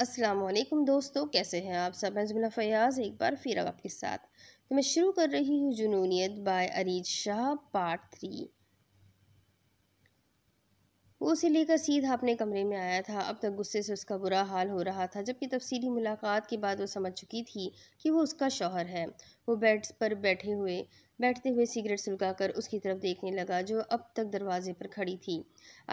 असलम दोस्तों कैसे हैं आप सब हजमिला फ़याज़ एक बार फिर आपके साथ तो मैं शुरू कर रही हूँ Junooniyat by Areej Shah part three वो उसे लेकर सीधा अपने कमरे में आया था अब तक गुस्से से उसका बुरा हाल हो रहा था जबकि तफसीली मुलाकात के बाद वो समझ चुकी थी कि वो उसका शौहर है वो बेड्स पर बैठे हुए बैठते हुए सिगरेट सुलगाकर उसकी तरफ देखने लगा जो अब तक दरवाजे पर खड़ी थी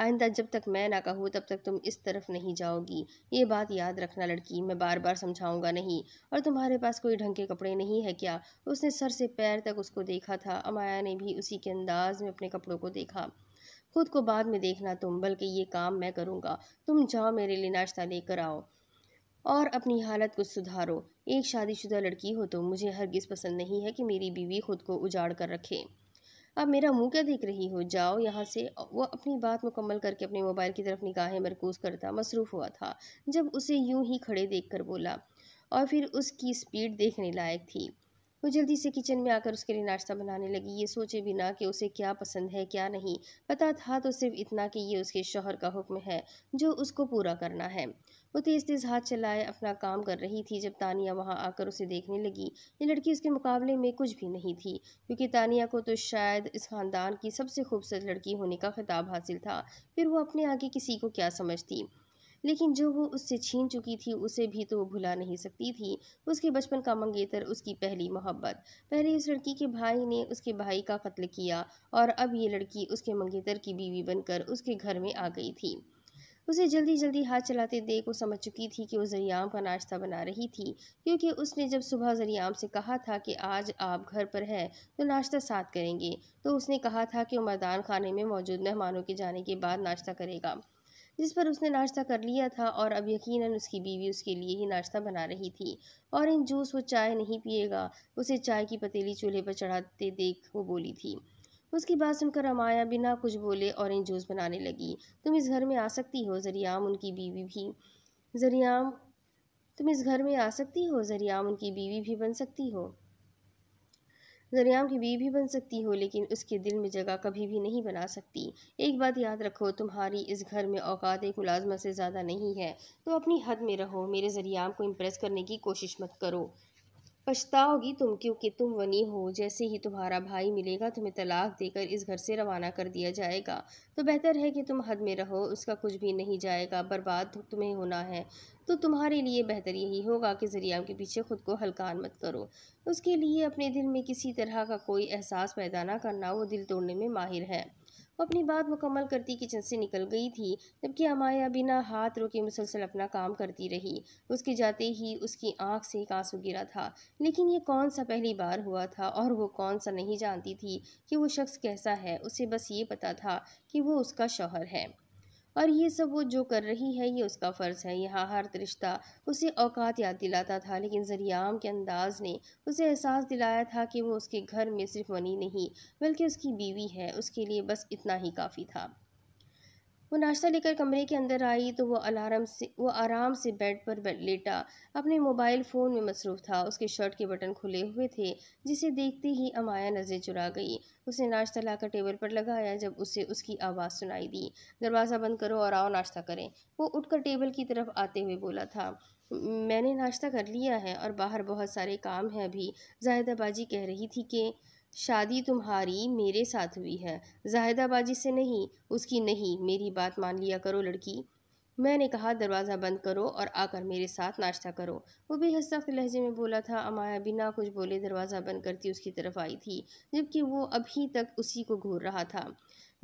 आइंदा जब तक मैं ना कहूँ तब तक तुम इस तरफ नहीं जाओगी ये बात याद रखना लड़की मैं बार बार समझाऊंगा नहीं और तुम्हारे पास कोई ढंग के कपड़े नहीं है क्या उसने सर से पैर तक उसको देखा था अमाया ने भी उसी के अंदाज में अपने कपड़ों को देखा खुद को बाद में देखना तुम बल्कि ये काम मैं करूँगा तुम जाओ मेरे लिए नाश्ता लेकर आओ और अपनी हालत को सुधारो एक शादीशुदा लड़की हो तो मुझे हरगिज़ पसंद नहीं है कि मेरी बीवी खुद को उजाड़ कर रखे अब मेरा मुंह क्या देख रही हो जाओ यहाँ से वो अपनी बात मुकम्मल करके अपने मोबाइल की तरफ निगाहें मरकूज़ करता मसरूफ़ हुआ था जब उसे यूं ही खड़े देख कर बोला और फिर उसकी स्पीड देखने लायक थी वो जल्दी से किचन में आकर उसके लिए नाश्ता बनाने लगी ये सोचे बिना कि उसे क्या पसंद है क्या नहीं पता था तो सिर्फ इतना कि ये उसके शोहर का हुक्म है जो उसको पूरा करना है वो तेज़ तो तेज़ हाथ चलाए अपना काम कर रही थी जब तानिया वहाँ आकर उसे देखने लगी ये लड़की उसके मुकाबले में कुछ भी नहीं थी क्योंकि तानिया को तो शायद इस ख़ानदान की सबसे खूबसूरत लड़की होने का खिताब हासिल था फिर वो अपने आगे किसी को क्या समझती लेकिन जो वो उससे छीन चुकी थी उसे भी तो वो भुला नहीं सकती थी उसके बचपन का मंगेतर उसकी पहली मोहब्बत पहले उस लड़की के भाई ने उसके भाई का कत्ल किया और अब ये लड़की उसके मंगेतर की बीवी बनकर उसके घर में आ गई थी उसे जल्दी जल्दी हाथ चलाते देख वो समझ चुकी थी कि वो जरियाम का नाश्ता बना रही थी क्योंकि उसने जब सुबह जरियाम से कहा था कि आज आप घर पर हैं तो नाश्ता साथ करेंगे तो उसने कहा था कि वो मैदान खाने में मौजूद मेहमानों के जाने के बाद नाश्ता करेगा जिस पर उसने नाश्ता कर लिया था और अब यकीनन उसकी बीवी उसके लिए ही नाश्ता बना रही थी और इन जूस वो चाय नहीं पिएगा उसे चाय की पतीली चूल्हे पर चढ़ाते देख वो बोली थी उसकी बात सुनकर अमाया बिना कुछ बोले ऑरेंज जूस बनाने लगी तुम इस घर में आ सकती हो जरियाम उनकी बीवी भी जरियाम तुम इस घर में आ सकती हो जरियाम उनकी बीवी भी बन सकती हो जरियाम की बीवी भी बन सकती हो लेकिन उसके दिल में जगह कभी भी नहीं बना सकती एक बात याद रखो तुम्हारी इस घर में औकात एक मुलाजमत से ज़्यादा नहीं है तो अपनी हद में रहो मेरे जरियाम को इम्प्रेस करने की कोशिश मत करो पछताओगी तुम क्योंकि तुम वनी हो जैसे ही तुम्हारा भाई मिलेगा तुम्हें तलाक देकर इस घर से रवाना कर दिया जाएगा तो बेहतर है कि तुम हद में रहो उसका कुछ भी नहीं जाएगा बर्बाद तो तुम्हें होना है तो तुम्हारे लिए बेहतर यही होगा कि जरियाम के पीछे खुद को हलकान मत करो उसके लिए अपने दिल में किसी तरह का कोई एहसास पैदा ना करना वो दिल तोड़ने में माहिर है वो अपनी बात मुकम्मल करती किचन से निकल गई थी जबकि अमाया बिना हाथ रोके मुसलसल अपना काम करती रही उसके जाते ही उसकी आंख से एक आंसू गिरा था लेकिन ये कौन सा पहली बार हुआ था और वो कौन सा नहीं जानती थी कि वो शख्स कैसा है उसे बस ये पता था कि वो उसका शौहर है और ये सब वो जो कर रही है ये उसका फ़र्ज़ है यहाँ हर रिश्ता उसे औकात याद दिलाता था लेकिन जरियाम के अंदाज ने उसे एहसास दिलाया था कि वो उसके घर में सिर्फ मनी नहीं बल्कि उसकी बीवी है उसके लिए बस इतना ही काफ़ी था वो नाश्ता लेकर कमरे के अंदर आई तो वो अलार्म से वो आराम से बेड पर लेटा अपने मोबाइल फ़ोन में मसरूफ़ था उसके शर्ट के बटन खुले हुए थे जिसे देखते ही अमाया नज़र चुरा गई उसने नाश्ता लाकर टेबल पर लगाया जब उसे उसकी आवाज़ सुनाई दी दरवाज़ा बंद करो और आओ नाश्ता करें वो उठकर टेबल की तरफ आते हुए बोला था मैंने नाश्ता कर लिया है और बाहर बहुत सारे काम हैं अभी जाहिदाबाजी कह रही थी कि शादी तुम्हारी मेरे साथ हुई है जाहिदाबाजी से नहीं उसकी नहीं मेरी बात मान लिया करो लड़की मैंने कहा दरवाज़ा बंद करो और आकर मेरे साथ नाश्ता करो वो बेहद सख्त लहजे में बोला था अमाया बिना कुछ बोले दरवाज़ा बंद करती उसकी तरफ आई थी जबकि वो अभी तक उसी को घूर रहा था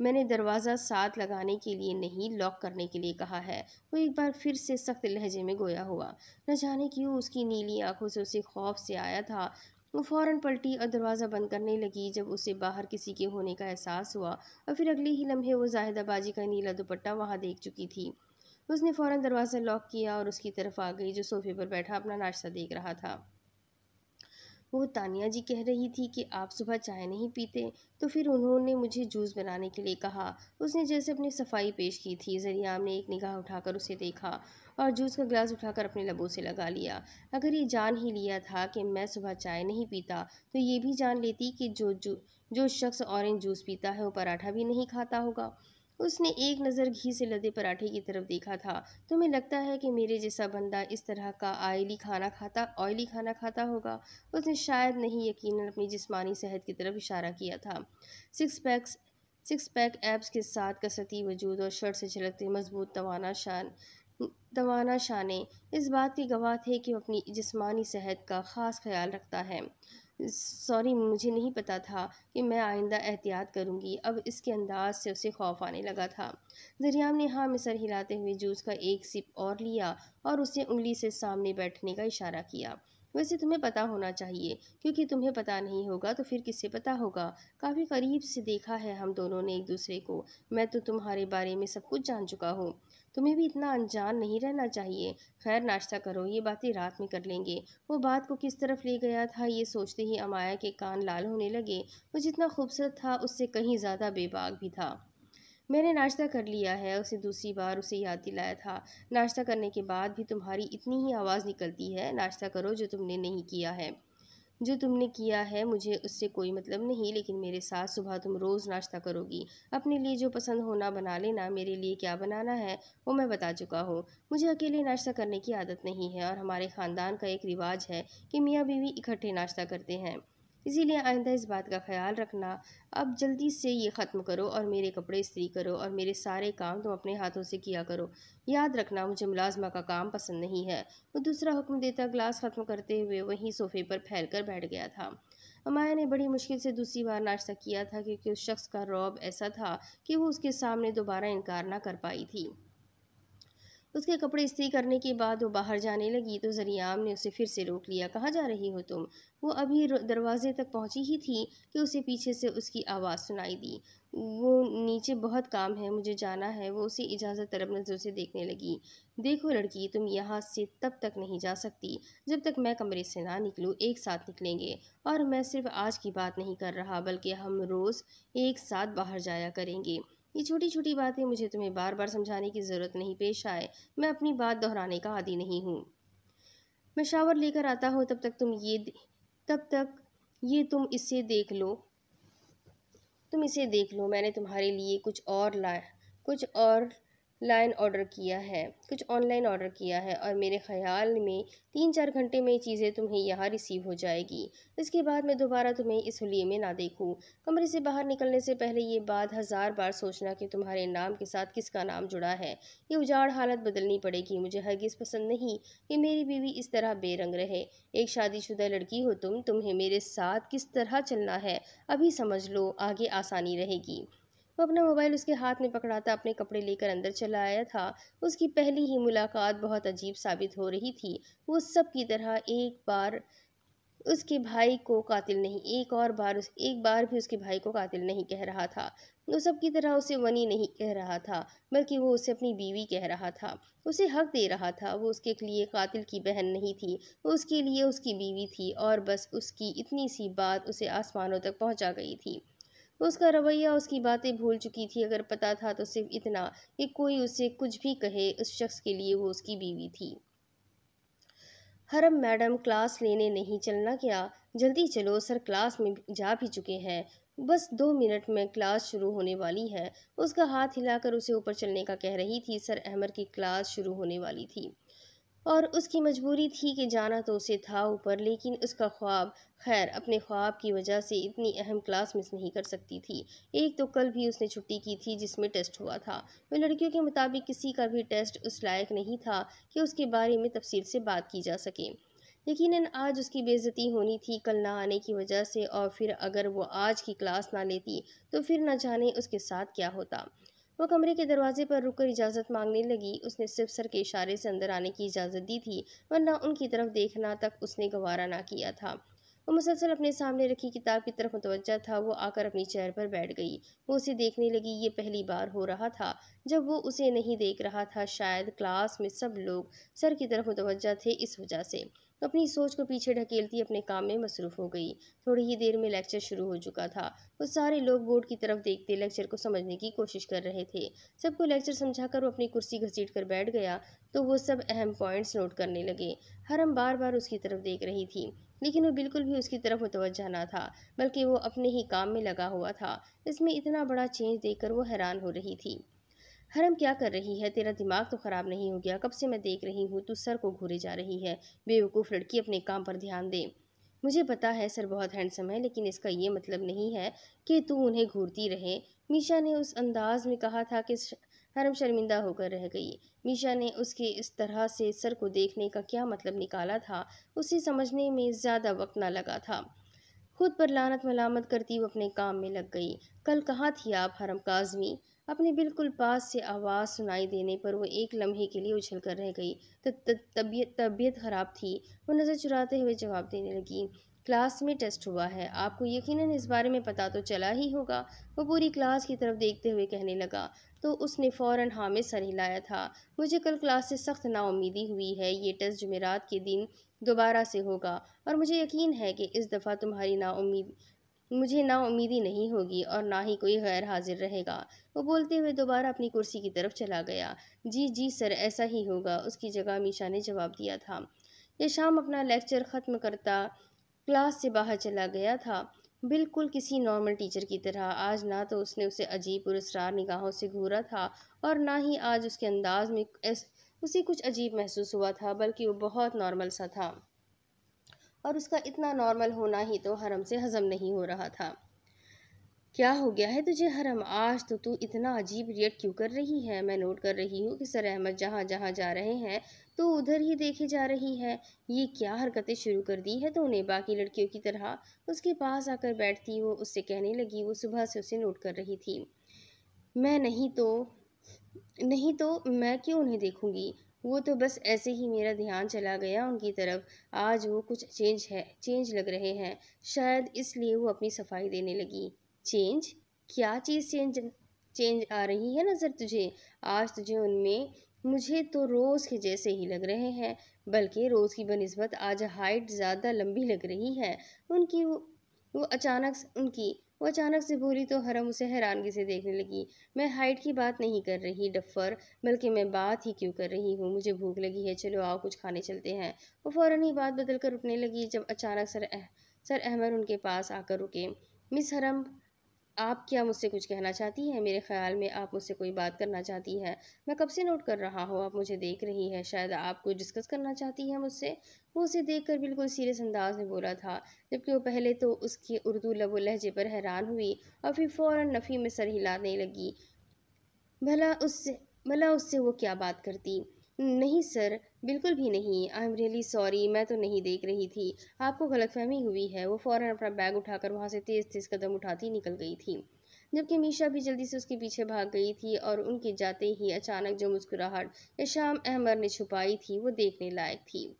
मैंने दरवाज़ा साथ लगाने के लिए नहीं लॉक करने के लिए कहा है वो एक बार फिर से सख्त लहजे में गोया हुआ न जाने क्यों उसकी नीली आंखों से उसे खौफ से आया था वो फौरन पलटी और दरवाज़ा बंद करने लगी जब उसे बाहर किसी के होने का एहसास हुआ और फिर अगले ही लम्हे वो जाहिदाबाजी का नीला दुपट्टा वहाँ देख चुकी थी उसने फ़ौरन दरवाज़ा लॉक किया और उसकी तरफ आ गई जो सोफे पर बैठा अपना नाश्ता देख रहा था वो तानिया जी कह रही थी कि आप सुबह चाय नहीं पीते तो फिर उन्होंने मुझे जूस बनाने के लिए कहा उसने जैसे अपनी सफाई पेश की थी जरियाम ने एक निगाह उठाकर उसे देखा और जूस का गिलास उठाकर अपने लबों से लगा लिया अगर ये जान ही लिया था कि मैं सुबह चाय नहीं पीता तो ये भी जान लेती कि जो जो जो शख्स ऑरेंज जूस पीता है वो पराठा भी नहीं खाता होगा उसने एक नज़र घी से लदे पराठे की तरफ देखा था तुम्हें लगता है कि मेरे जैसा बंदा इस तरह का आयली खाना खाता ऑयली खाना खाता होगा उसने शायद नहीं यकीनन अपनी जिस्मानी सेहत की तरफ इशारा किया था six packs six pack abs के साथ कसरती वजूद और शर्ट से झलकते मजबूत तोाना शान तोाना शाने इस बात के गवाह थे कि वो अपनी जिस्मानी सेहत का ख़ास ख्याल रखता है सॉरी मुझे नहीं पता था कि मैं आइंदा एहतियात करूंगी अब इसके अंदाज से उसे खौफ आने लगा था जरियाम ने हाँ मिसर हिलाते हुए जूस का एक सिप और लिया और उसे उंगली से सामने बैठने का इशारा किया वैसे तुम्हें पता होना चाहिए क्योंकि तुम्हें पता नहीं होगा तो फिर किसे पता होगा काफ़ी करीब से देखा है हम दोनों ने एक दूसरे को मैं तो तुम्हारे बारे में सब कुछ जान चुका हूँ तुम्हें भी इतना अनजान नहीं रहना चाहिए खैर नाश्ता करो ये बातें रात में कर लेंगे वो बात को किस तरफ ले गया था ये सोचते ही अमाया के कान लाल होने लगे वो जितना खूबसूरत था उससे कहीं ज़्यादा बेबाक भी था मैंने नाश्ता कर लिया है उसे दूसरी बार उसे याद दिलाया था नाश्ता करने के बाद भी तुम्हारी इतनी ही आवाज़ निकलती है नाश्ता करो जो तुमने नहीं किया है जो तुमने किया है मुझे उससे कोई मतलब नहीं लेकिन मेरे साथ सुबह तुम रोज़ नाश्ता करोगी अपने लिए जो पसंद होना बना लेना मेरे लिए क्या बनाना है वो मैं बता चुका हूँ मुझे अकेले नाश्ता करने की आदत नहीं है और हमारे ख़ानदान का एक रिवाज है कि मियाँ बीवी इकट्ठे नाश्ता करते हैं इसीलिए आइंदा इस बात का ख्याल रखना अब जल्दी से ये ख़त्म करो और मेरे कपड़े इस्त्री करो और मेरे सारे काम तुम अपने हाथों से किया करो याद रखना मुझे मुलाजमा का काम पसंद नहीं है वो दूसरा हुक्म देता ग्लास ख़त्म करते हुए वहीं सोफे पर फैल कर बैठ गया था अमाया ने बड़ी मुश्किल से दूसरी बार नाश्ता किया था क्योंकि उस शख्स का रौब ऐसा था कि वो उसके सामने दोबारा इनकार ना कर पाई थी उसके कपड़े इस्त्री करने के बाद वो बाहर जाने लगी तो जरियाम ने उसे फिर से रोक लिया कहाँ जा रही हो तुम वो अभी दरवाजे तक पहुँची ही थी कि उसे पीछे से उसकी आवाज़ सुनाई दी वो नीचे बहुत काम है मुझे जाना है वो उसे इजाज़त तरब नजर से देखने लगी देखो लड़की तुम यहाँ से तब तक नहीं जा सकती जब तक मैं कमरे से ना निकलूँ एक साथ निकलेंगे और मैं सिर्फ आज की बात नहीं कर रहा बल्कि हम रोज़ एक साथ बाहर जाया करेंगे ये छोटी छोटी बातें मुझे तुम्हें बार बार समझाने की ज़रूरत नहीं पेश आए मैं अपनी बात दोहराने का आदि नहीं हूँ मैं शावर लेकर आता हूँ तब तक तुम ये तब तक ये तुम इसे देख लो तुम इसे देख लो मैंने तुम्हारे लिए कुछ और लाया कुछ और लाइन ऑर्डर किया है कुछ ऑनलाइन ऑर्डर किया है और मेरे ख्याल में तीन चार घंटे में ये चीज़ें तुम्हें यहाँ रिसीव हो जाएगी इसके बाद मैं दोबारा तुम्हें इस हलिए में ना देखूँ कमरे से बाहर निकलने से पहले ये बात हज़ार बार सोचना कि तुम्हारे नाम के साथ किसका नाम जुड़ा है ये उजाड़ हालत बदलनी पड़ेगी मुझे हरगिज़ पसंद नहीं कि मेरी बीवी इस तरह बेरंग रहे एक शादीशुदा लड़की हो तुम तुम्हें मेरे साथ किस तरह चलना है अभी समझ लो आगे आसानी रहेगी वो अपना मोबाइल उसके हाथ में पकड़ाता अपने कपड़े लेकर अंदर चला आया था उसकी पहली ही मुलाकात बहुत अजीब साबित हो रही थी वो सब की तरह एक बार उसके भाई को कातिल नहीं एक और बार उस एक बार भी उसके भाई को कातिल नहीं कह रहा था वो सब की तरह उसे वनी नहीं कह रहा था बल्कि वो उसे अपनी बीवी कह रहा था उसे हक दे रहा था वो उसके लिए कातिल की बहन नहीं थी वो उसके लिए उसकी बीवी थी और बस उसकी इतनी सी बात उसे आसमानों तक पहुंचा गई थी उसका रवैया उसकी बातें भूल चुकी थी अगर पता था तो सिर्फ इतना कि कोई उसे कुछ भी कहे उस शख्स के लिए वो उसकी बीवी थी हरम मैडम क्लास लेने नहीं चलना क्या जल्दी चलो सर क्लास में जा भी चुके हैं बस दो मिनट में क्लास शुरू होने वाली है उसका हाथ हिलाकर उसे ऊपर चलने का कह रही थी सर अहमर की क्लास शुरू होने वाली थी और उसकी मजबूरी थी कि जाना तो उसे था ऊपर लेकिन उसका ख्वाब खैर अपने ख्वाब की वजह से इतनी अहम क्लास मिस नहीं कर सकती थी एक तो कल भी उसने छुट्टी की थी जिसमें टेस्ट हुआ था वह लड़कियों के मुताबिक किसी का भी टेस्ट उस लायक नहीं था कि उसके बारे में तफसील से बात की जा सके यकीनन आज उसकी बेज़ती होनी थी कल ना आने की वजह से और फिर अगर वो आज की क्लास ना लेती तो फिर ना जाने उसके साथ क्या होता वह कमरे के दरवाजे पर रुककर इजाज़त मांगने लगी उसने सिर्फ सर के इशारे से अंदर आने की इजाज़त दी थी वरना उनकी तरफ देखना तक उसने गवारा ना किया था वो मुसलसल अपने सामने रखी किताब की तरफ मुतवजा था वो आकर अपनी चेयर पर बैठ गई वो उसे देखने लगी ये पहली बार हो रहा था जब वो उसे नहीं देख रहा था शायद क्लास में सब लोग सर की तरफ मुतवजा थे इस वजह से अपनी सोच को पीछे ढकेलती अपने काम में मसरूफ़ हो गई थोड़ी ही देर में लेक्चर शुरू हो चुका था वो सारे लोग बोर्ड की तरफ देखते लेक्चर को समझने की कोशिश कर रहे थे सबको लेक्चर समझाकर वो अपनी कुर्सी घसीट कर बैठ गया तो वो सब अहम पॉइंट्स नोट करने लगे हरम बार बार उसकी तरफ देख रही थी लेकिन वो बिल्कुल भी उसकी तरफ मुतवजा ना था बल्कि वो अपने ही काम में लगा हुआ था इसमें इतना बड़ा चेंज देखकर वो हैरान हो रही थी हरम क्या कर रही है तेरा दिमाग तो ख़राब नहीं हो गया कब से मैं देख रही हूँ तू सर को घूरे जा रही है बेवकूफ़ लड़की अपने काम पर ध्यान दे मुझे पता है सर बहुत हैंडसम है लेकिन इसका ये मतलब नहीं है कि तू उन्हें घूरती रहे मीशा ने उस अंदाज में कहा था कि हरम शर्मिंदा होकर रह गई मीशा ने उसके इस तरह से सर को देखने का क्या मतलब निकाला था उसे समझने में ज़्यादा वक्त ना लगा था खुद पर लानत मलामत करती वो अपने काम में लग गई कल कहाँ थी आप हरम काजमी अपने बिल्कुल पास से आवाज़ सुनाई देने पर वो एक लम्हे के लिए उछल कर रह गई तो तबीयत तबीयत ख़राब थी वो नज़र चुराते हुए जवाब देने लगी क्लास में टेस्ट हुआ है आपको यकीनन इस बारे में पता तो चला ही होगा वो पूरी क्लास की तरफ देखते हुए कहने लगा तो उसने फ़ौरन हाँ में सर हिलाया था मुझे कल क्लास से सख्त नाउमीदी हुई है ये टेस्ट जुमेरात के दिन दोबारा से होगा और मुझे यकीन है कि इस दफ़ा तुम्हारी नाउमीद मुझे ना उम्मीदी नहीं होगी और ना ही कोई गैर हाजिर रहेगा वो बोलते हुए दोबारा अपनी कुर्सी की तरफ चला गया जी जी सर ऐसा ही होगा उसकी जगह मीशा ने जवाब दिया था यह शाम अपना लेक्चर ख़त्म करता क्लास से बाहर चला गया था बिल्कुल किसी नॉर्मल टीचर की तरह आज ना तो उसने उसे अजीब पुरस्कार निगाहों से घूरा था और ना ही आज उसके अंदाज में उसे कुछ अजीब महसूस हुआ था बल्कि वो बहुत नॉर्मल सा था और उसका इतना नॉर्मल होना ही तो हरम से हजम नहीं हो रहा था क्या हो गया है तुझे हरम आज तो तू इतना अजीब रिएक्ट क्यों कर रही है मैं नोट कर रही हूँ कि सर अहमद जहाँ जहाँ जा रहे हैं तो उधर ही देखे जा रही है ये क्या हरकतें शुरू कर दी है उन्हें बाकी लड़कियों की तरह उसके पास आकर बैठती वो उससे कहने लगी वो सुबह से उसे नोट कर रही थी मैं नहीं तो नहीं तो मैं क्यों उन्हें देखूँगी वो तो बस ऐसे ही मेरा ध्यान चला गया उनकी तरफ आज वो कुछ चेंज है चेंज लग रहे हैं शायद इसलिए वो अपनी सफाई देने लगी चेंज क्या चीज़ चेंज चेंज आ रही है नज़र तुझे आज तुझे उनमें मुझे तो रोज़ के जैसे ही लग रहे हैं बल्कि रोज़ की बनस्बत आज हाइट ज़्यादा लंबी लग रही है उनकी वो, वो अचानक उनकी वो अचानक से बोली तो हरम उसे हैरानगी से देखने लगी मैं हाइट की बात नहीं कर रही डफर बल्कि मैं बात ही क्यों कर रही हूँ मुझे भूख लगी है चलो आओ कुछ खाने चलते हैं वो फ़ौरन ही बात बदल कर रुकने लगी जब अचानक सर अह, सर अहमद उनके पास आकर रुके मिस हरम आप क्या मुझसे कुछ कहना चाहती हैं मेरे ख्याल में आप मुझसे कोई बात करना चाहती हैं मैं कब से नोट कर रहा हूँ आप मुझे देख रही हैं शायद आप कोई डिस्कस करना चाहती हैं मुझसे वो उसे देख कर बिल्कुल सीरियस अंदाज में बोला था जबकि वो पहले तो उसके उर्दू लबो लहजे पर हैरान हुई और फिर फ़ौर नफ़ी में सर हिलाने लगी भला उससे भला उससे वो क्या बात करती नहीं सर बिल्कुल भी नहीं आई एम रियली सॉरी मैं तो नहीं देख रही थी आपको गलतफहमी हुई है वो फ़ौरन अपना बैग उठाकर वहाँ से तेज़ तेज़ कदम उठाती निकल गई थी जबकि मीशा भी जल्दी से उसके पीछे भाग गई थी और उनके जाते ही अचानक जो मुस्कुराहट शाम अहमर ने छुपाई थी वो देखने लायक थी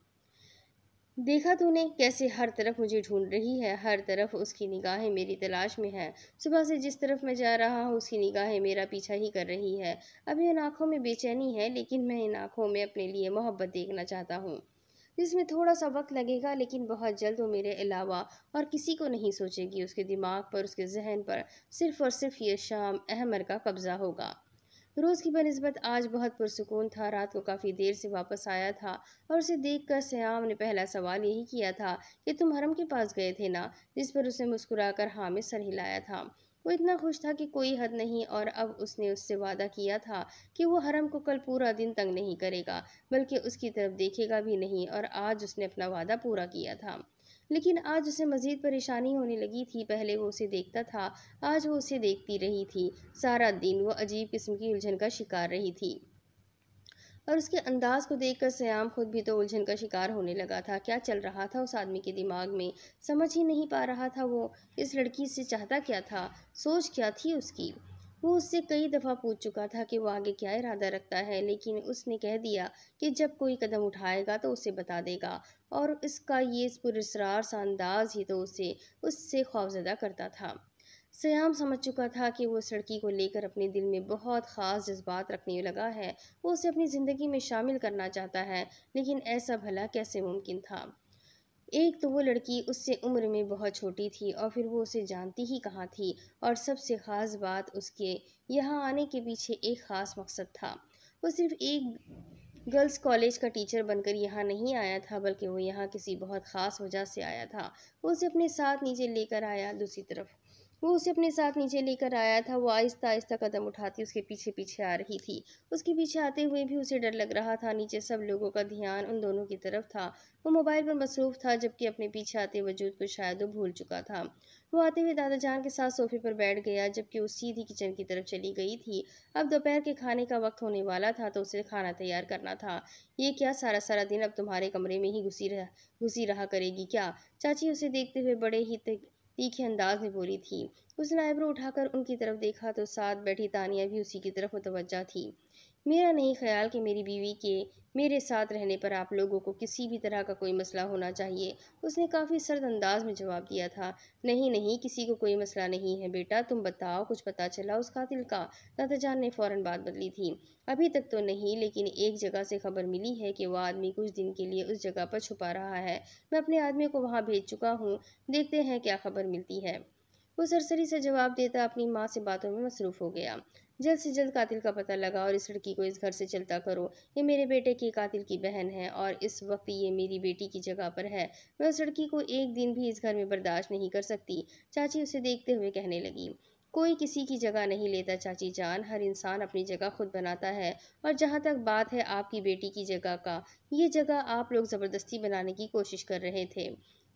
देखा तूने कैसे हर तरफ मुझे ढूंढ रही है हर तरफ उसकी निगाहें मेरी तलाश में है सुबह से जिस तरफ मैं जा रहा हूँ उसकी निगाहें मेरा पीछा ही कर रही है अभी इन आँखों में बेचैनी है लेकिन मैं इन आँखों में अपने लिए मोहब्बत देखना चाहता हूँ जिसमें थोड़ा सा वक्त लगेगा लेकिन बहुत जल्द वो मेरे अलावा और किसी को नहीं सोचेगी उसके दिमाग पर उसके जहन पर सिर्फ और सिर्फ ये शाम अहमर का कब्ज़ा होगा रोज़ की बनस्बत आज बहुत पुरसकून था रात को काफ़ी देर से वापस आया था और उसे देख कर सयाम ने पहला सवाल यही किया था कि तुम हरम के पास गए थे ना जिस पर उसे मुस्कुराकर हाँ में सर हिलाया था वो इतना खुश था कि कोई हद नहीं और अब उसने उससे वादा किया था कि वो हरम को कल पूरा दिन तंग नहीं करेगा बल्कि उसकी तरफ देखेगा भी नहीं और आज उसने अपना वादा पूरा किया था लेकिन आज उसे मज़ीद परेशानी होने लगी थी पहले वो उसे देखता था आज वो उसे देखती रही थी सारा दिन वो अजीब किस्म की उलझन का शिकार रही थी और उसके अंदाज को देखकर सयाम खुद भी तो उलझन का शिकार होने लगा था क्या चल रहा था उस आदमी के दिमाग में समझ ही नहीं पा रहा था वो इस लड़की से चाहता क्या था सोच क्या थी उसकी वो उससे कई दफ़ा पूछ चुका था कि वो आगे क्या इरादा रखता है लेकिन उसने कह दिया कि जब कोई कदम उठाएगा तो उसे बता देगा और इसका ये पुरस्रार सा अंदाज ही तो उसे उससे खौफजदा करता था सयाम समझ चुका था कि वो सड़की को लेकर अपने दिल में बहुत ख़ास जज्बात रखने लगा है वो उसे अपनी ज़िंदगी में शामिल करना चाहता है लेकिन ऐसा भला कैसे मुमकिन था एक तो वो लड़की उससे उम्र में बहुत छोटी थी और फिर वो उसे जानती ही कहाँ थी और सबसे ख़ास बात उसके यहाँ आने के पीछे एक ख़ास मकसद था वो सिर्फ एक गर्ल्स कॉलेज का टीचर बनकर यहाँ नहीं आया था बल्कि वो यहाँ किसी बहुत ख़ास वजह से आया था वो उसे अपने साथ नीचे लेकर आया दूसरी तरफ वो उसे अपने साथ नीचे लेकर आया था वो आहिस्ता आहिस्ता कदम उठाती उसके पीछे पीछे आ रही थी उसके पीछे आते हुए भी उसे डर लग रहा था नीचे सब लोगों का ध्यान उन दोनों की तरफ था वो मोबाइल पर मसरूफ़ था जबकि अपने पीछे आते वजूद को शायद वो भूल चुका था वो आते हुए दादाजान के साथ सोफे पर बैठ गया जबकि वो सीधी किचन की तरफ चली गई थी अब दोपहर के खाने का वक्त होने वाला था तो उसे खाना तैयार करना था ये क्या सारा सारा दिन अब तुम्हारे कमरे में ही घुसी रह घुसी रहा करेगी क्या चाची उसे देखते हुए बड़े ही तीखे अंदाज में बोली थी उसने आईब्रो उठाकर उनकी तरफ देखा तो साथ बैठी तानिया भी उसी की तरफ मुतवजा थी मेरा नहीं ख्याल कि मेरी बीवी के मेरे साथ रहने पर आप लोगों को किसी भी तरह का कोई मसला होना चाहिए उसने काफ़ी सर्द अंदाज में जवाब दिया था नहीं नहीं किसी को कोई मसला नहीं है बेटा तुम बताओ कुछ पता चला उस कातिल का दादाजान ने फ़ौर बात बदली थी अभी तक तो नहीं लेकिन एक जगह से खबर मिली है कि वह आदमी कुछ दिन के लिए उस जगह पर छुपा रहा है मैं अपने आदमी को वहाँ भेज चुका हूँ देखते हैं क्या खबर मिलती है वो सरसरी से जवाब देता अपनी माँ से बातों में मसरूफ़ हो गया जल्द से जल्द कातिल का पता लगा और इस लड़की को इस घर से चलता करो ये मेरे बेटे की कातिल की बहन है और इस वक्त ये मेरी बेटी की जगह पर है मैं उस लड़की को एक दिन भी इस घर में बर्दाश्त नहीं कर सकती चाची उसे देखते हुए कहने लगी कोई किसी की जगह नहीं लेता चाची जान हर इंसान अपनी जगह खुद बनाता है और जहाँ तक बात है आपकी बेटी की जगह का ये जगह आप लोग ज़बरदस्ती बनाने की कोशिश कर रहे थे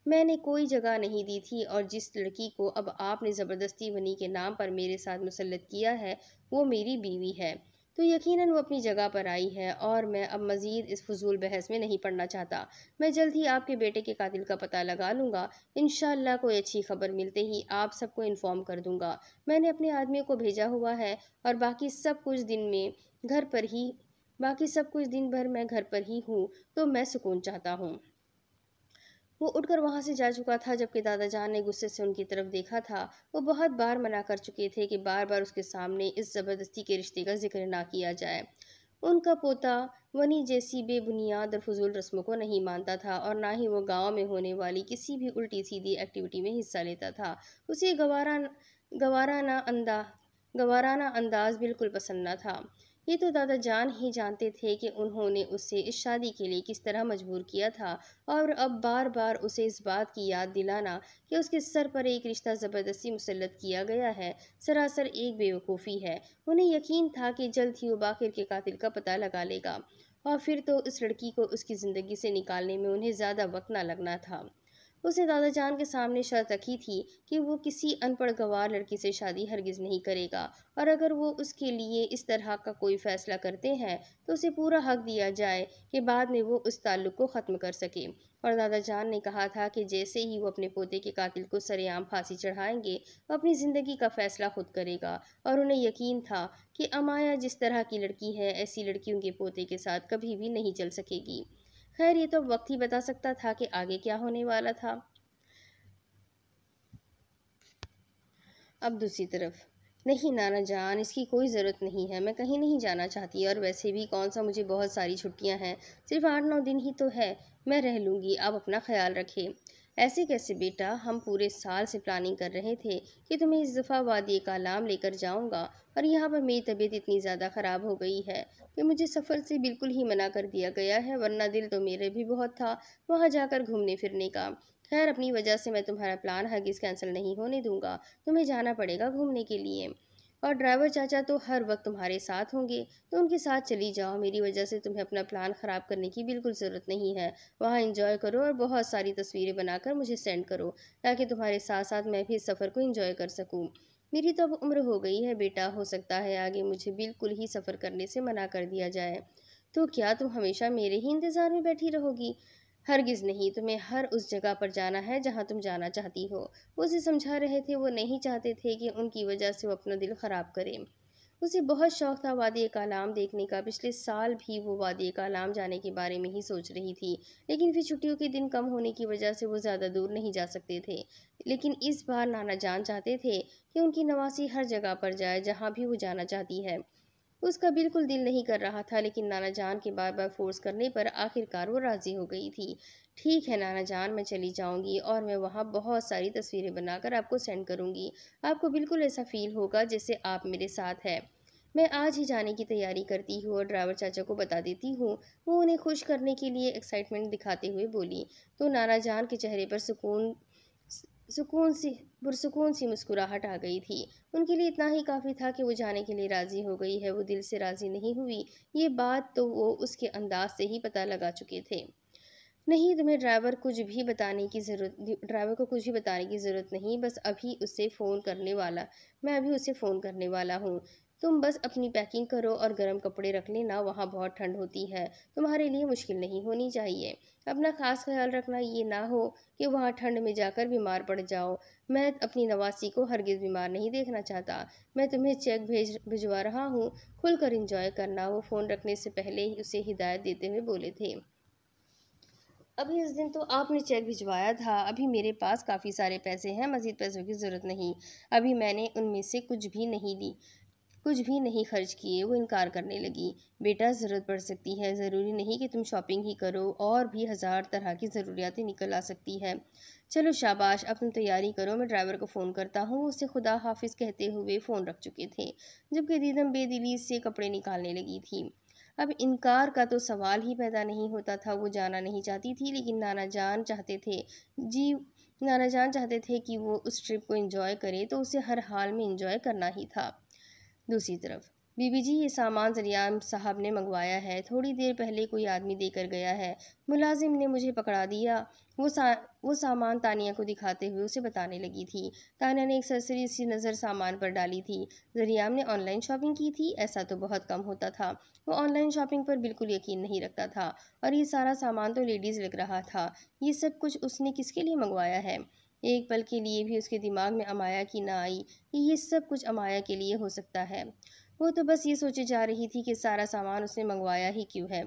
मैंने कोई जगह नहीं दी थी और जिस लड़की को अब आपने ज़बरदस्ती वनी के नाम पर मेरे साथ मुसलत किया है वो मेरी बीवी है तो यकीनन वो अपनी जगह पर आई है और मैं अब मज़ीद इस फजूल बहस में नहीं पढ़ना चाहता मैं जल्द ही आपके बेटे के कातिल का पता लगा लूँगा इन कोई अच्छी खबर मिलते ही आप सबको इन्फॉर्म कर दूँगा मैंने अपने आदमी को भेजा हुआ है और बाकी सब कुछ दिन में घर पर ही बाकी सब कुछ दिन भर मैं घर पर ही हूँ तो मैं सुकून चाहता हूँ वो उठकर वहाँ से जा चुका था जबकि दादाजान ने गुस्से से उनकी तरफ देखा था वो बहुत बार मना कर चुके थे कि बार बार उसके सामने इस ज़बरदस्ती के रिश्ते का जिक्र ना किया जाए उनका पोता वनी जैसी बेबुनियाद और फजूल रस्मों को नहीं मानता था और ना ही वो गांव में होने वाली किसी भी उल्टी सीधी एक्टिविटी में हिस्सा लेता था उसे गवारा गवाराना अंदा गवाराना अंदाज बिल्कुल पसंद ना था ये तो दादा जान ही जानते थे कि उन्होंने उसे इस शादी के लिए किस तरह मजबूर किया था और अब बार बार उसे इस बात की याद दिलाना कि उसके सर पर एक रिश्ता ज़बरदस्ती मुसलत किया गया है सरासर एक बेवकूफ़ी है उन्हें यकीन था कि जल्द ही वो बाकिर के कातिल का पता लगा लेगा और फिर तो उस लड़की को उसकी ज़िंदगी से निकालने में उन्हें ज़्यादा वक्त ना लगना था उसने दादा जान के सामने शर्त रखी थी कि वो किसी अनपढ़ गवार लड़की से शादी हरगिज़ नहीं करेगा और अगर वो उसके लिए इस तरह का कोई फ़ैसला करते हैं तो उसे पूरा हक दिया जाए कि बाद में वो उस ताल्लुक़ को ख़त्म कर सके और दादा जान ने कहा था कि जैसे ही वो अपने पोते के कातिल को सरेआम फांसी चढ़ाएंगे वो अपनी ज़िंदगी का फ़ैसला खुद करेगा और उन्हें यकीन था कि अमाया जिस तरह की लड़की है ऐसी लड़की उनके पोते के साथ कभी भी नहीं चल सकेगी खैर ये तो वक्त ही बता सकता था कि आगे क्या होने वाला था अब दूसरी तरफ नहीं नाना जान इसकी कोई ज़रूरत नहीं है मैं कहीं नहीं जाना चाहती और वैसे भी कौन सा मुझे बहुत सारी छुट्टियां हैं सिर्फ आठ नौ दिन ही तो है मैं रह लूँगी आप अपना ख्याल रखें ऐसे कैसे बेटा हम पूरे साल से प्लानिंग कर रहे थे कि तुम्हें इस दफ़ा वादी का लाम लेकर जाऊँगा और यहाँ पर मेरी तबीयत इतनी ज़्यादा ख़राब हो गई है कि मुझे सफ़र से बिल्कुल ही मना कर दिया गया है वरना दिल तो मेरे भी बहुत था वहाँ जाकर घूमने फिरने का खैर अपनी वजह से मैं तुम्हारा प्लान हगिस कैंसिल नहीं होने दूंगा तुम्हें जाना पड़ेगा घूमने के लिए और ड्राइवर चाचा तो हर वक्त तुम्हारे साथ होंगे तो उनके साथ चली जाओ मेरी वजह से तुम्हें अपना प्लान ख़राब करने की बिल्कुल ज़रूरत नहीं है वहाँ इंजॉय करो और बहुत सारी तस्वीरें बनाकर मुझे सेंड करो ताकि तुम्हारे साथ साथ मैं भी इस सफ़र को इंजॉय कर सकूँ मेरी तो अब उम्र हो गई है बेटा हो सकता है आगे मुझे बिल्कुल ही सफ़र करने से मना कर दिया जाए तो क्या तुम हमेशा मेरे ही इंतज़ार में बैठी रहोगी हरगिज़ नहीं तुम्हें हर उस जगह पर जाना है जहाँ तुम जाना चाहती हो उसे समझा रहे थे वो नहीं चाहते थे कि उनकी वजह से वो अपना दिल ख़राब करें उसे बहुत शौक था वादी कालाम देखने का पिछले साल भी वो वादी कलाम जाने के बारे में ही सोच रही थी लेकिन फिर छुट्टियों के दिन कम होने की वजह से वो ज़्यादा दूर नहीं जा सकते थे लेकिन इस बार नाना जान चाहते थे कि उनकी नवासी हर जगह पर जाए जहाँ भी वो जाना चाहती है उसका बिल्कुल दिल नहीं कर रहा था लेकिन नाना जान के बार बार फोर्स करने पर आखिरकार वो राज़ी हो गई थी ठीक है नाना जान मैं चली जाऊंगी और मैं वहाँ बहुत सारी तस्वीरें बनाकर आपको सेंड करूंगी आपको बिल्कुल ऐसा फील होगा जैसे आप मेरे साथ है मैं आज ही जाने की तैयारी करती हूँ और ड्राइवर चाचा को बता देती हूँ वो उन्हें खुश करने के लिए एक्साइटमेंट दिखाते हुए बोली तो नाना जान के चेहरे पर सुकून सुकून सी पुरसकून सी मुस्कुराहट आ गई थी उनके लिए इतना ही काफ़ी था कि वो जाने के लिए राज़ी हो गई है वो दिल से राज़ी नहीं हुई ये बात तो वो उसके अंदाज से ही पता लगा चुके थे नहीं तुम्हें ड्राइवर कुछ भी बताने की ज़रूरत ड्राइवर को कुछ भी बताने की ज़रूरत नहीं बस अभी उसे फ़ोन करने वाला मैं अभी उसे फ़ोन करने वाला हूँ तुम बस अपनी पैकिंग करो और गर्म कपड़े रख लेना वहाँ बहुत ठंड होती है तुम्हारे लिए मुश्किल नहीं होनी चाहिए अपना खास ख्याल रखना ये ना हो कि वहाँ ठंड में जाकर बीमार पड़ जाओ मैं अपनी नवासी को हरगिज़ बीमार नहीं देखना चाहता मैं तुम्हें चेक भेज भिजवा रहा हूँ खुलकर इंजॉय करना वो फ़ोन रखने से पहले ही उसे हिदायत देते हुए बोले थे अभी इस दिन तो आपने चेक भिजवाया था अभी मेरे पास काफ़ी सारे पैसे हैं मज़ीद पैसों की ज़रूरत नहीं अभी मैंने उनमें से कुछ भी नहीं ली कुछ भी नहीं खर्च किए वो इनकार करने लगी बेटा ज़रूरत पड़ सकती है ज़रूरी नहीं कि तुम शॉपिंग ही करो और भी हज़ार तरह की ज़रूरियातें निकल आ सकती है चलो शाबाश अब तुम तैयारी करो मैं ड्राइवर को फ़ोन करता हूँ उसे खुदा हाफिज कहते हुए फ़ोन रख चुके थे जबकि दीदम बेदिली से कपड़े निकालने लगी थी अब इनकार का तो सवाल ही पैदा नहीं होता था वो जाना नहीं चाहती थी लेकिन नाना जान चाहते थे जी नाना जान चाहते थे कि वो उस ट्रिप को इंजॉय करे तो उसे हर हाल में इंजॉय करना ही था दूसरी तरफ बीबी जी ये सामान जरियाम साहब ने मंगवाया है थोड़ी देर पहले कोई आदमी देकर गया है मुलाजिम ने मुझे पकड़ा दिया वो सा वो सामान तानिया को दिखाते हुए उसे बताने लगी थी तानिया ने एक सरसरी सी नज़र सामान पर डाली थी जरियाम ने ऑनलाइन शॉपिंग की थी ऐसा तो बहुत कम होता था वो ऑनलाइन शॉपिंग पर बिल्कुल यकीन नहीं रखता था और ये सारा सामान तो लेडीज़ लग रहा था ये सब कुछ उसने किसके लिए मंगवाया है एक पल के लिए भी उसके दिमाग में अमाया की ना आई कि ये सब कुछ अमाया के लिए हो सकता है वो तो बस ये सोचे जा रही थी कि सारा सामान उसने मंगवाया ही क्यों है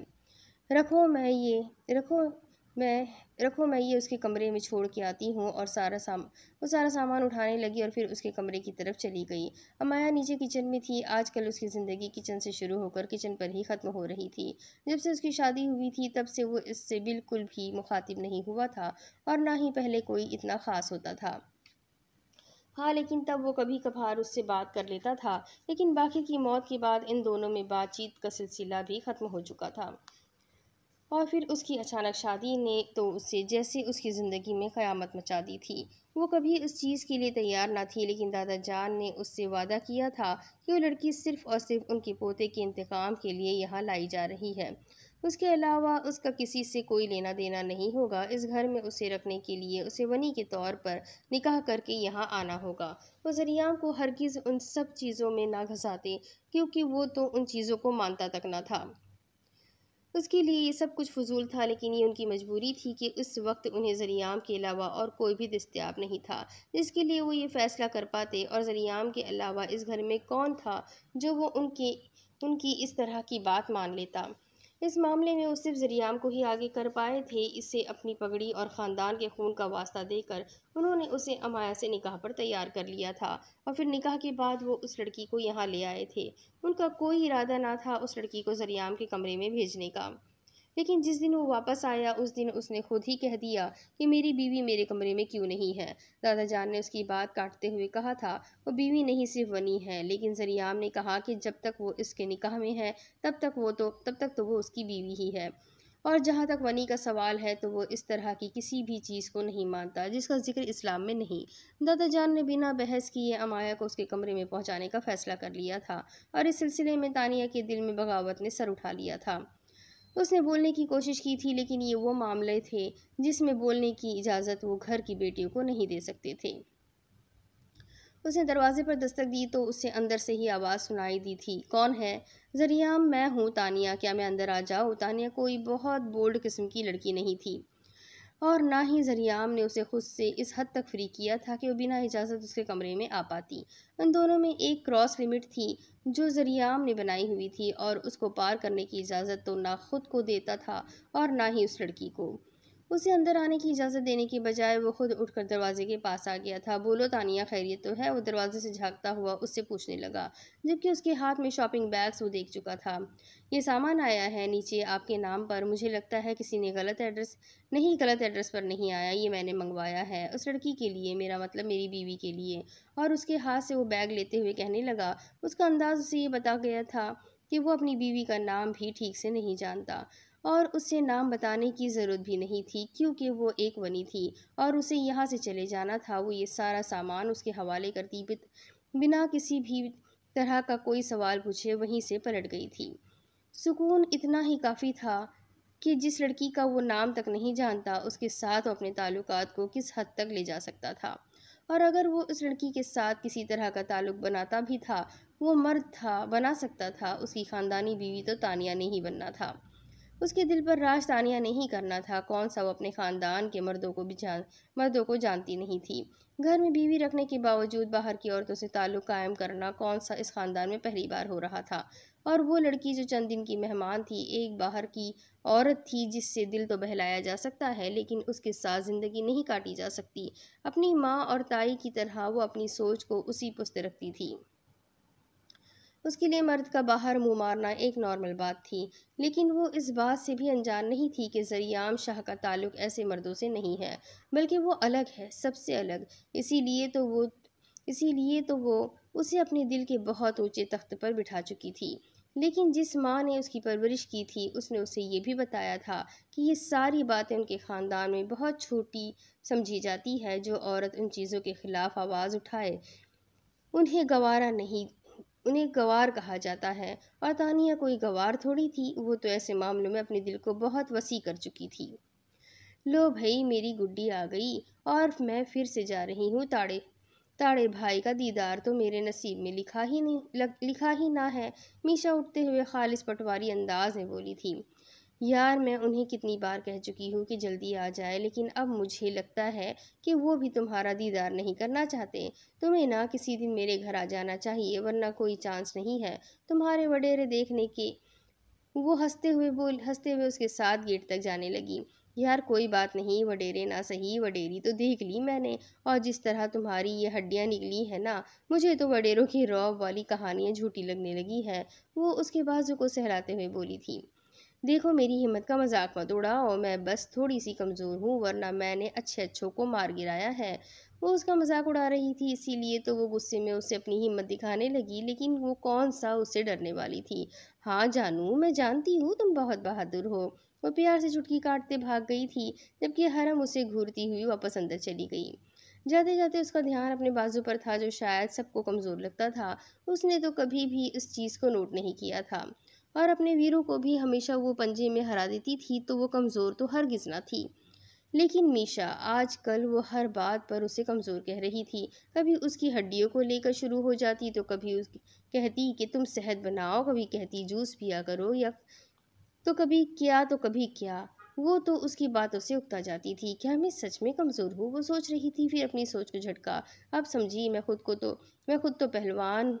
रखो मैं ये रखो मैं रखो मैं ये उसके कमरे में छोड़ के आती हूँ और सारा साम वो सारा सामान उठाने लगी और फिर उसके कमरे की तरफ चली गई अमाया नीचे किचन में थी आजकल उसकी ज़िंदगी किचन से शुरू होकर किचन पर ही ख़त्म हो रही थी जब से उसकी शादी हुई थी तब से वो इससे बिल्कुल भी मुखातिब नहीं हुआ था और ना ही पहले कोई इतना ख़ास होता था हाँ लेकिन तब वो कभी कभार उससे बात कर लेता था लेकिन बाकी की मौत के बाद इन दोनों में बातचीत का सिलसिला भी ख़त्म हो चुका था और फिर उसकी अचानक शादी ने तो उससे जैसे उसकी ज़िंदगी में क़यामत मचा दी थी वो कभी उस चीज़ के लिए तैयार ना थी लेकिन दादा जान ने उससे वादा किया था कि वो लड़की सिर्फ़ और सिर्फ उनके पोते के इंतकाम के लिए यहाँ लाई जा रही है उसके अलावा उसका किसी से कोई लेना देना नहीं होगा इस घर में उसे रखने के लिए उसे वनी के तौर पर निकाह करके यहाँ आना होगा वो जरियाम को हरगिज़ उन सब चीज़ों में ना घसाते क्योंकि वो तो उन चीज़ों को मानता तक ना था उसके लिए ये सब कुछ फजूल था लेकिन ये उनकी मजबूरी थी कि इस वक्त उन्हें जरियाम के अलावा और कोई भी दस्तियाब नहीं था जिसके लिए वो ये फ़ैसला कर पाते और जरियाम के अलावा इस घर में कौन था जो वो उनकी उनकी इस तरह की बात मान लेता इस मामले में वो सिर्फ जरियाम को ही आगे कर पाए थे इसे अपनी पगड़ी और ख़ानदान के खून का वास्ता देकर उन्होंने उसे अमाया से निकाह पर तैयार कर लिया था और फिर निकाह के बाद वो उस लड़की को यहाँ ले आए थे उनका कोई इरादा ना था उस लड़की को जरियाम के कमरे में भेजने का लेकिन जिस दिन वो वापस आया उस दिन उसने खुद ही कह दिया कि मेरी बीवी मेरे कमरे में क्यों नहीं है दादा जान ने उसकी बात काटते हुए कहा था वो बीवी नहीं सिर्फ वनी है लेकिन जरियाम ने कहा कि जब तक वो इसके निकाह में है तब तक वो तो तब तक तो वो उसकी बीवी ही है और जहाँ तक वनी का सवाल है तो वो इस तरह की किसी भी चीज़ को नहीं मानता जिसका जिक्र इस्लाम में नहीं दादा जान ने बिना बहस किए अमाया को उसके कमरे में पहुँचाने का फैसला कर लिया था और इस सिलसिले में तानिया के दिल में बगावत ने सर उठा लिया था उसने बोलने की कोशिश की थी लेकिन ये वो मामले थे जिसमें बोलने की इजाज़त वो घर की बेटियों को नहीं दे सकते थे उसने दरवाजे पर दस्तक दी तो उससे अंदर से ही आवाज़ सुनाई दी थी कौन है जरिया मैं हूँ तानिया क्या मैं अंदर आ जाऊँ तानिया कोई बहुत बोल्ड किस्म की लड़की नहीं थी और ना ही जरियाम ने उसे खुद से इस हद तक फ्री किया था कि वो बिना इजाज़त उसके कमरे में आ पाती उन दोनों में एक क्रॉस लिमिट थी जो जरियाम ने बनाई हुई थी और उसको पार करने की इजाज़त तो ना खुद को देता था और ना ही उस लड़की को उसे अंदर आने की इजाज़त देने की बजाय वो खुद उठकर दरवाजे के पास आ गया था बोलो तानिया खैरियत तो है वो दरवाजे से झांकता हुआ उससे पूछने लगा जबकि उसके हाथ में शॉपिंग बैग्स वो देख चुका था ये सामान आया है नीचे आपके नाम पर मुझे लगता है किसी ने गलत एड्रेस नहीं गलत एड्रेस पर नहीं आया ये मैंने मंगवाया है उस लड़की के लिए मेरा मतलब मेरी बीवी के लिए और उसके हाथ से वो बैग लेते हुए कहने लगा उसका अंदाज़ उसे ये बता गया था कि वो अपनी बीवी का नाम भी ठीक से नहीं जानता और उसे नाम बताने की ज़रूरत भी नहीं थी क्योंकि वो एक वनी थी और उसे यहाँ से चले जाना था वो ये सारा सामान उसके हवाले करती बिना किसी भी तरह का कोई सवाल पूछे वहीं से पलट गई थी सुकून इतना ही काफ़ी था कि जिस लड़की का वो नाम तक नहीं जानता उसके साथ वो अपने ताल्लुक को किस हद तक ले जा सकता था और अगर वो उस लड़की के साथ किसी तरह का ताल्लुक बनाता भी था वो मर्द था बना सकता था उसकी ख़ानदानी बीवी तो तानिया ने ही बनना था उसके दिल पर राज तानिया नहीं करना था कौन सा वो अपने ख़ानदान के मर्दों को भी जान मर्दों को जानती नहीं थी घर में बीवी रखने के बावजूद बाहर की औरतों से ताल्लुक़ कायम करना कौन सा इस ख़ानदान में पहली बार हो रहा था और वो लड़की जो चंद दिन की मेहमान थी एक बाहर की औरत थी जिससे दिल तो बहलाया जा सकता है लेकिन उसके साथ ज़िंदगी नहीं काटी जा सकती अपनी माँ और ताई की तरह वो अपनी सोच को उसी पुस्त रखती थी उसके लिए मर्द का बाहर मुंह मारना एक नॉर्मल बात थी लेकिन वो इस बात से भी अनजान नहीं थी कि जरियाम शाह का ताल्लुक ऐसे मर्दों से नहीं है बल्कि वो अलग है सबसे अलग इसीलिए तो वो इसीलिए तो वो उसे अपने दिल के बहुत ऊंचे तख्त पर बिठा चुकी थी लेकिन जिस माँ ने उसकी परवरिश की थी उसने उसे ये भी बताया था कि ये सारी बातें उनके ख़ानदान में बहुत छोटी समझी जाती है जो औरत उन चीज़ों के ख़िलाफ़ आवाज़ उठाए उन्हें गवारा नहीं उन्हें गवार कहा जाता है और तानिया कोई गवार थोड़ी थी वो तो ऐसे मामलों में अपने दिल को बहुत वसी कर चुकी थी लो भाई मेरी गुड्डी आ गई और मैं फिर से जा रही हूँ ताड़े ताड़े भाई का दीदार तो मेरे नसीब में लिखा ही नहीं लिखा ही ना है मीशा उठते हुए खालिस पटवारी अंदाज में बोली थी यार मैं उन्हें कितनी बार कह चुकी हूँ कि जल्दी आ जाए लेकिन अब मुझे लगता है कि वो भी तुम्हारा दीदार नहीं करना चाहते तुम्हें ना किसी दिन मेरे घर आ जाना चाहिए वरना कोई चांस नहीं है तुम्हारे वडेरे देखने के वो हंसते हुए बोल हंसते हुए उसके साथ गेट तक जाने लगी यार कोई बात नहीं वडेरे ना सही वडेरी तो देख ली मैंने और जिस तरह तुम्हारी ये हड्डियाँ निकली है ना मुझे तो वडेरों की रौब वाली कहानियाँ झूठी लगने लगी है वो उसके बाजू को सहलाते हुए बोली थी देखो मेरी हिम्मत का मजाक मत उड़ाओ मैं बस थोड़ी सी कमज़ोर हूँ वरना मैंने अच्छे अच्छों को मार गिराया है वो उसका मजाक उड़ा रही थी इसीलिए तो वो गुस्से में उसे अपनी हिम्मत दिखाने लगी लेकिन वो कौन सा उससे डरने वाली थी हाँ जानू मैं जानती हूँ तुम बहुत बहादुर हो वो प्यार से चुटकी काटते भाग गई थी जबकि हरम उसे घूरती हुई वापस अंदर चली गई जाते जाते उसका ध्यान अपने बाजू पर था जो शायद सबको कमज़ोर लगता था उसने तो कभी भी इस चीज़ को नोट नहीं किया था और अपने वीरों को भी हमेशा वो पंजे में हरा देती थी तो वो कमज़ोर तो हर ना थी लेकिन मीशा आजकल वो हर बात पर उसे कमज़ोर कह रही थी कभी उसकी हड्डियों को लेकर शुरू हो जाती तो कभी उस कहती कि तुम सेहत बनाओ कभी कहती जूस पिया करो या तो कभी क्या तो कभी क्या वो तो उसकी बातों से उगता जाती थी क्या मैं सच में कमज़ोर हूँ वो सोच रही थी फिर अपनी सोच को झटका अब समझी मैं खुद को तो मैं खुद तो पहलवान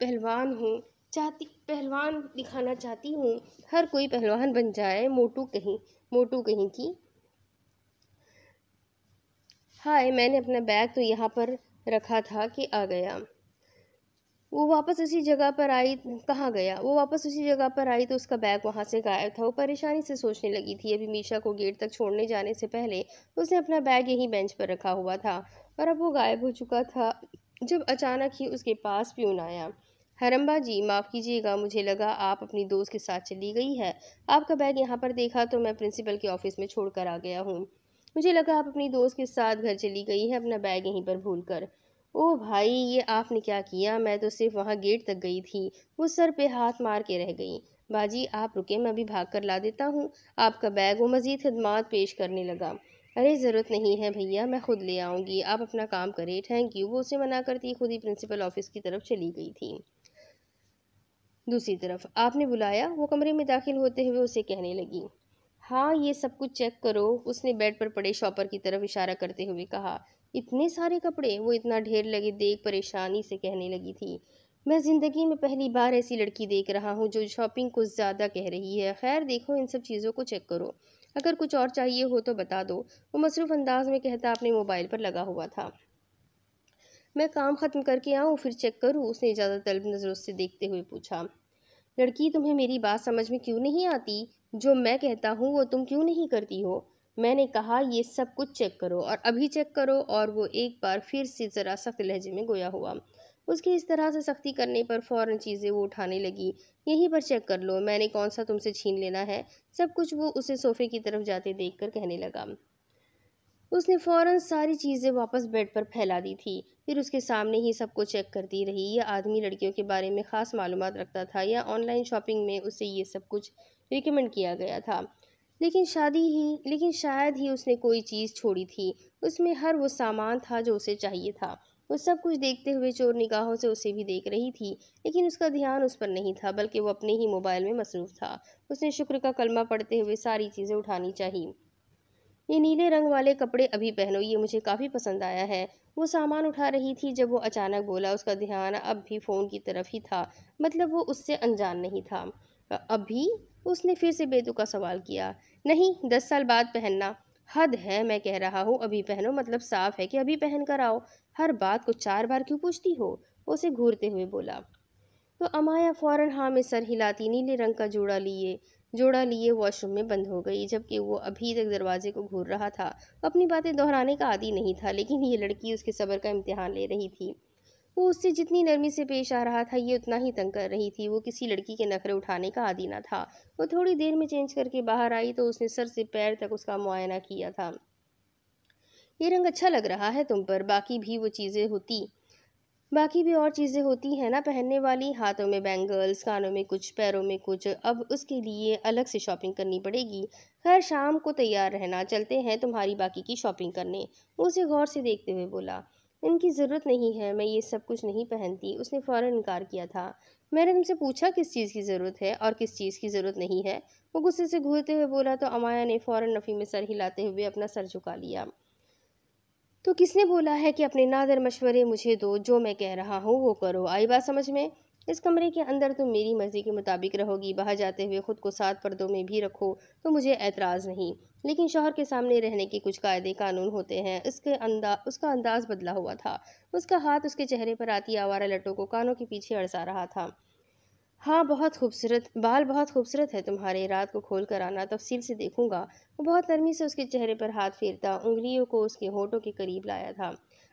पहलवान हूँ चाहती पहलवान दिखाना चाहती हूँ हर कोई पहलवान बन जाए मोटू कहीं मोटू कहीं की हाय मैंने अपना बैग तो यहाँ पर रखा था कि आ गया वो वापस उसी जगह पर आई कहाँ गया वो वापस उसी जगह पर आई तो उसका बैग वहाँ से गायब था वो परेशानी से सोचने लगी थी अभी मीशा को गेट तक छोड़ने जाने से पहले उसने अपना बैग यहीं बेंच पर रखा हुआ था और अब वो गायब हो चुका था जब अचानक ही उसके पास प्यून आया हरम्बा जी माफ़ कीजिएगा मुझे लगा आप अपनी दोस्त के साथ चली गई है आपका बैग यहाँ पर देखा तो मैं प्रिंसिपल के ऑफ़िस में छोड़ कर आ गया हूँ मुझे लगा आप अपनी दोस्त के साथ घर चली गई है अपना बैग यहीं पर भूल कर ओ भाई ये आपने क्या किया मैं तो सिर्फ वहाँ गेट तक गई थी वो सर पे हाथ मार के रह गई बाजी आप रुके मैं अभी भाग कर ला देता हूँ आपका बैग वो मज़ीद खदमात पेश करने लगा अरे ज़रूरत नहीं है भैया मैं खुद ले आऊँगी आप अपना काम करें थैंक यू वो उसे मना करती खुद ही प्रिंसिपल ऑफिस की तरफ चली गई थी दूसरी तरफ आपने बुलाया वो कमरे में दाखिल होते हुए उसे कहने लगी हाँ ये सब कुछ चेक करो उसने बेड पर पड़े शॉपर की तरफ इशारा करते हुए कहा इतने सारे कपड़े वो इतना ढेर लगे देख परेशानी से कहने लगी थी मैं ज़िंदगी में पहली बार ऐसी लड़की देख रहा हूँ जो शॉपिंग को ज़्यादा कह रही है खैर देखो इन सब चीज़ों को चेक करो अगर कुछ और चाहिए हो तो बता दो वो मसरूफ़ अंदाज में कहता अपने मोबाइल पर लगा हुआ था मैं काम ख़त्म करके आऊँ फिर चेक करूँ उसने इजाज़त तलब नज़रों से देखते हुए पूछा लड़की तुम्हें मेरी बात समझ में क्यों नहीं आती जो मैं कहता हूँ वो तुम क्यों नहीं करती हो मैंने कहा ये सब कुछ चेक करो और अभी चेक करो और वो एक बार फिर से ज़रा सख्त लहजे में गोया हुआ उसकी इस तरह से सख्ती करने पर फ़ौर चीज़ें वो उठाने लगी यहीं पर चेक कर लो मैंने कौन सा तुमसे छीन लेना है सब कुछ वो उसे सोफ़े की तरफ जाते देख कर कहने लगा उसने फ़ौरन सारी चीज़ें वापस बेड पर फैला दी थी फिर उसके सामने ही सबको चेक करती रही यह आदमी लड़कियों के बारे में ख़ास मालूम रखता था या ऑनलाइन शॉपिंग में उसे ये सब कुछ रिकमेंड किया गया था लेकिन शादी ही लेकिन शायद ही उसने कोई चीज़ छोड़ी थी उसमें हर वो सामान था जो उसे चाहिए था वो सब कुछ देखते हुए चोर निगाहों से उसे भी देख रही थी लेकिन उसका ध्यान उस पर नहीं था बल्कि वो अपने ही मोबाइल में मसरूफ़ था उसने शुक्र का कलमा पढ़ते हुए सारी चीज़ें उठानी चाहिए ये नीले रंग वाले कपड़े अभी पहनो ये मुझे काफ़ी पसंद आया है वो सामान उठा रही थी जब वो अचानक बोला उसका ध्यान अब भी फ़ोन की तरफ ही था मतलब वो उससे अनजान नहीं था अभी उसने फिर से का सवाल किया नहीं दस साल बाद पहनना हद है मैं कह रहा हूँ अभी पहनो मतलब साफ है कि अभी पहन कर आओ हर बात को चार बार क्यों पूछती हो उसे घूरते हुए बोला तो अमाया फ़ौरन हाँ में सर हिलाती नीले रंग का जूड़ा लिए जोड़ा लिए वॉशरूम में बंद हो गई जबकि वो अभी तक दरवाजे को घूर रहा था अपनी बातें दोहराने का आदि नहीं था लेकिन ये लड़की उसके सब्र का इम्तहान ले रही थी वो उससे जितनी नरमी से पेश आ रहा था ये उतना ही तंग कर रही थी वो किसी लड़की के नखरे उठाने का आदि ना था वो थोड़ी देर में चेंज करके बाहर आई तो उसने सर से पैर तक उसका मुआयना किया था ये रंग अच्छा लग रहा है तुम पर बाकी भी वो चीज़ें होती बाकी भी और चीज़ें होती हैं ना पहनने वाली हाथों में बैंगल्स कानों में कुछ पैरों में कुछ अब उसके लिए अलग से शॉपिंग करनी पड़ेगी खैर शाम को तैयार रहना चलते हैं तुम्हारी बाकी की शॉपिंग करने उसे गौर से देखते हुए बोला इनकी ज़रूरत नहीं है मैं ये सब कुछ नहीं पहनती उसने फ़ौर इनकार किया था मैंने तुमसे पूछा किस चीज़ की ज़रूरत है और किस चीज़ की ज़रूरत नहीं है वो गुस्से से घूरते हुए बोला तो अमाया ने फ़ौर नफ़ी में सर हिलाते हुए अपना सर झुका लिया तो किसने बोला है कि अपने नादर मशवरे मुझे दो जो मैं कह रहा हूँ वो करो आई बात समझ में इस कमरे के अंदर तुम मेरी मर्ज़ी के मुताबिक रहोगी बाहर जाते हुए ख़ुद को सात पर्दों में भी रखो तो मुझे एतराज़ नहीं लेकिन शोहर के सामने रहने के कुछ कायदे कानून होते हैं इसके अंदा उसका अंदाज़ बदला हुआ था उसका हाथ उसके चेहरे पर आती आवारा लटों को कानों के पीछे अड़सा रहा था हाँ बहुत खूबसूरत बाल बहुत खूबसूरत है तुम्हारे रात को खोल कर आना तफसील से देखूंगा वो बहुत नरमी से उसके चेहरे पर हाथ फेरता उंगलियों को उसके होठों के करीब लाया था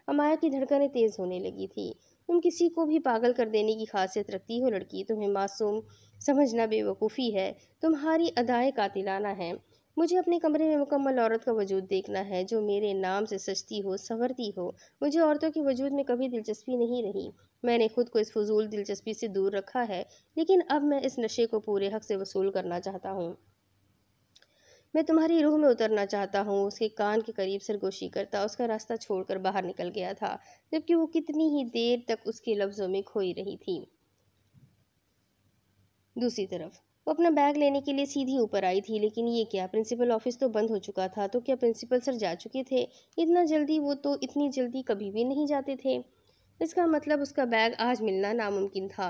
अमाया की धड़कनें तेज़ होने लगी थी तुम किसी को भी पागल कर देने की खासियत रखती हो लड़की तुम्हें मासूम समझना बेवकूफ़ी है तुम्हारी अदाएँ कातिलाना है मुझे अपने कमरे में मुकम्मल औरत का वजूद देखना है जो मेरे नाम से सजती हो संवरती हो मुझे औरतों के वजूद में कभी दिलचस्पी नहीं रही मैंने खुद को इस फजूल दिलचस्पी से दूर रखा है लेकिन अब मैं इस नशे को पूरे हक से वसूल करना चाहता हूँ मैं तुम्हारी रूह में उतरना चाहता हूँ उसके कान के करीब सरगोशी करता उसका रास्ता छोड़कर बाहर निकल गया था जबकि वो कितनी ही देर तक उसके लफ्ज़ों में खोई रही थी दूसरी तरफ वो अपना बैग लेने के लिए सीधी ऊपर आई थी लेकिन ये क्या प्रिंसिपल ऑफिस तो बंद हो चुका था तो क्या प्रिंसिपल सर जा चुके थे इतना जल्दी वो तो इतनी जल्दी कभी भी नहीं जाते थे इसका मतलब उसका बैग आज मिलना नामुमकिन था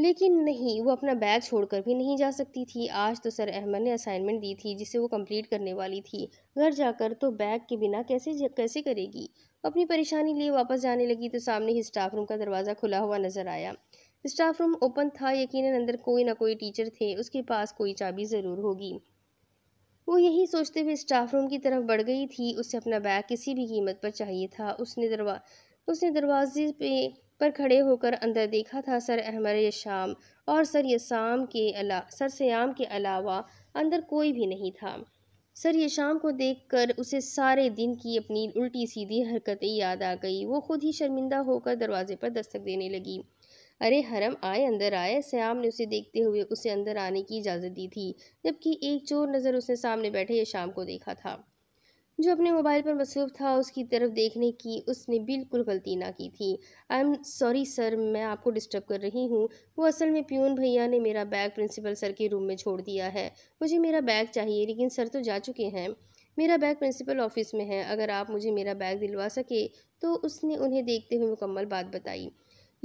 लेकिन नहीं वो अपना बैग छोड़कर भी नहीं जा सकती थी आज तो सर अहमद ने असाइनमेंट दी थी जिसे वो कंप्लीट करने वाली थी घर जाकर तो बैग के बिना कैसे कैसे करेगी अपनी परेशानी लिए वापस जाने लगी तो सामने ही स्टाफ रूम का दरवाज़ा खुला हुआ नज़र आया स्टाफ रूम ओपन था यकीन अंदर कोई ना कोई टीचर थे उसके पास कोई चाबी ज़रूर होगी वो यही सोचते हुए स्टाफ रूम की तरफ बढ़ गई थी उसे अपना बैग किसी भी कीमत पर चाहिए था उसने दरवा उसने दरवाजे पे पर खड़े होकर अंदर देखा था सर अहमर शाम और सर यसाम के अला सर सयाम के अलावा अंदर कोई भी नहीं था सर ये शाम को देखकर उसे सारे दिन की अपनी उल्टी सीधी हरकतें याद आ गई वो खुद ही शर्मिंदा होकर दरवाजे पर दस्तक देने लगी अरे हरम आए अंदर आए सयाम ने उसे देखते हुए उसे अंदर आने की इजाज़त दी थी जबकि एक चोर नज़र उसने सामने बैठे ये शाम को देखा था जो अपने मोबाइल पर मसरूफ़ था उसकी तरफ देखने की उसने बिल्कुल गलती ना की थी आई एम सॉरी सर मैं आपको डिस्टर्ब कर रही हूँ वो असल में प्यून भैया ने मेरा बैग प्रिंसिपल सर के रूम में छोड़ दिया है मुझे मेरा बैग चाहिए लेकिन सर तो जा चुके हैं मेरा बैग प्रिंसिपल ऑफिस में है अगर आप मुझे मेरा बैग दिलवा सके तो उसने उन्हें देखते हुए मुकम्मल बात बताई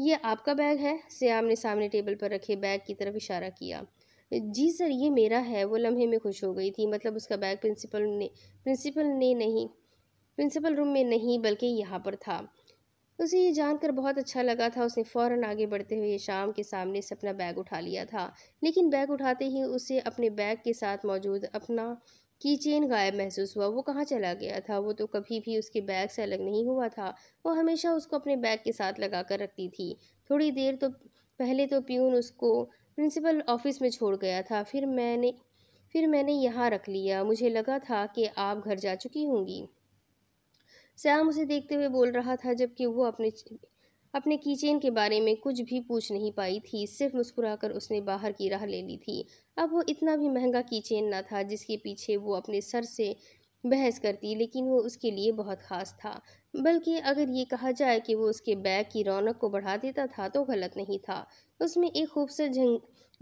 ये आपका बैग है से ने सामने टेबल पर रखे बैग की तरफ इशारा किया जी सर ये मेरा है वो लम्हे में खुश हो गई थी मतलब उसका बैग प्रिंसिपल ने प्रिंसिपल ने नहीं प्रिंसिपल रूम में नहीं बल्कि यहाँ पर था उसे ये जानकर बहुत अच्छा लगा था उसने फ़ौरन आगे बढ़ते हुए शाम के सामने से अपना बैग उठा लिया था लेकिन बैग उठाते ही उसे अपने बैग के साथ मौजूद अपना की चेन गायब महसूस हुआ वो कहाँ चला गया था वो तो कभी भी उसके बैग से अलग नहीं हुआ था वो हमेशा उसको अपने बैग के साथ लगा कर रखती थी थोड़ी देर तो पहले तो प्यून उसको प्रिंसिपल ऑफिस में छोड़ गया था फिर मैंने फिर मैंने यहाँ रख लिया मुझे लगा था कि आप घर जा चुकी होंगी श्याम उसे देखते हुए बोल रहा था जबकि वो अपने अपने कीचेन के बारे में कुछ भी पूछ नहीं पाई थी सिर्फ मुस्कुराकर उसने बाहर की राह ले ली थी अब वो इतना भी महंगा कीचेन ना था जिसके पीछे वो अपने सर से बहस करती लेकिन वो उसके लिए बहुत ख़ास था बल्कि अगर ये कहा जाए कि वो उसके बैग की रौनक को बढ़ा देता था तो गलत नहीं था उसमें एक खूबसूरत झं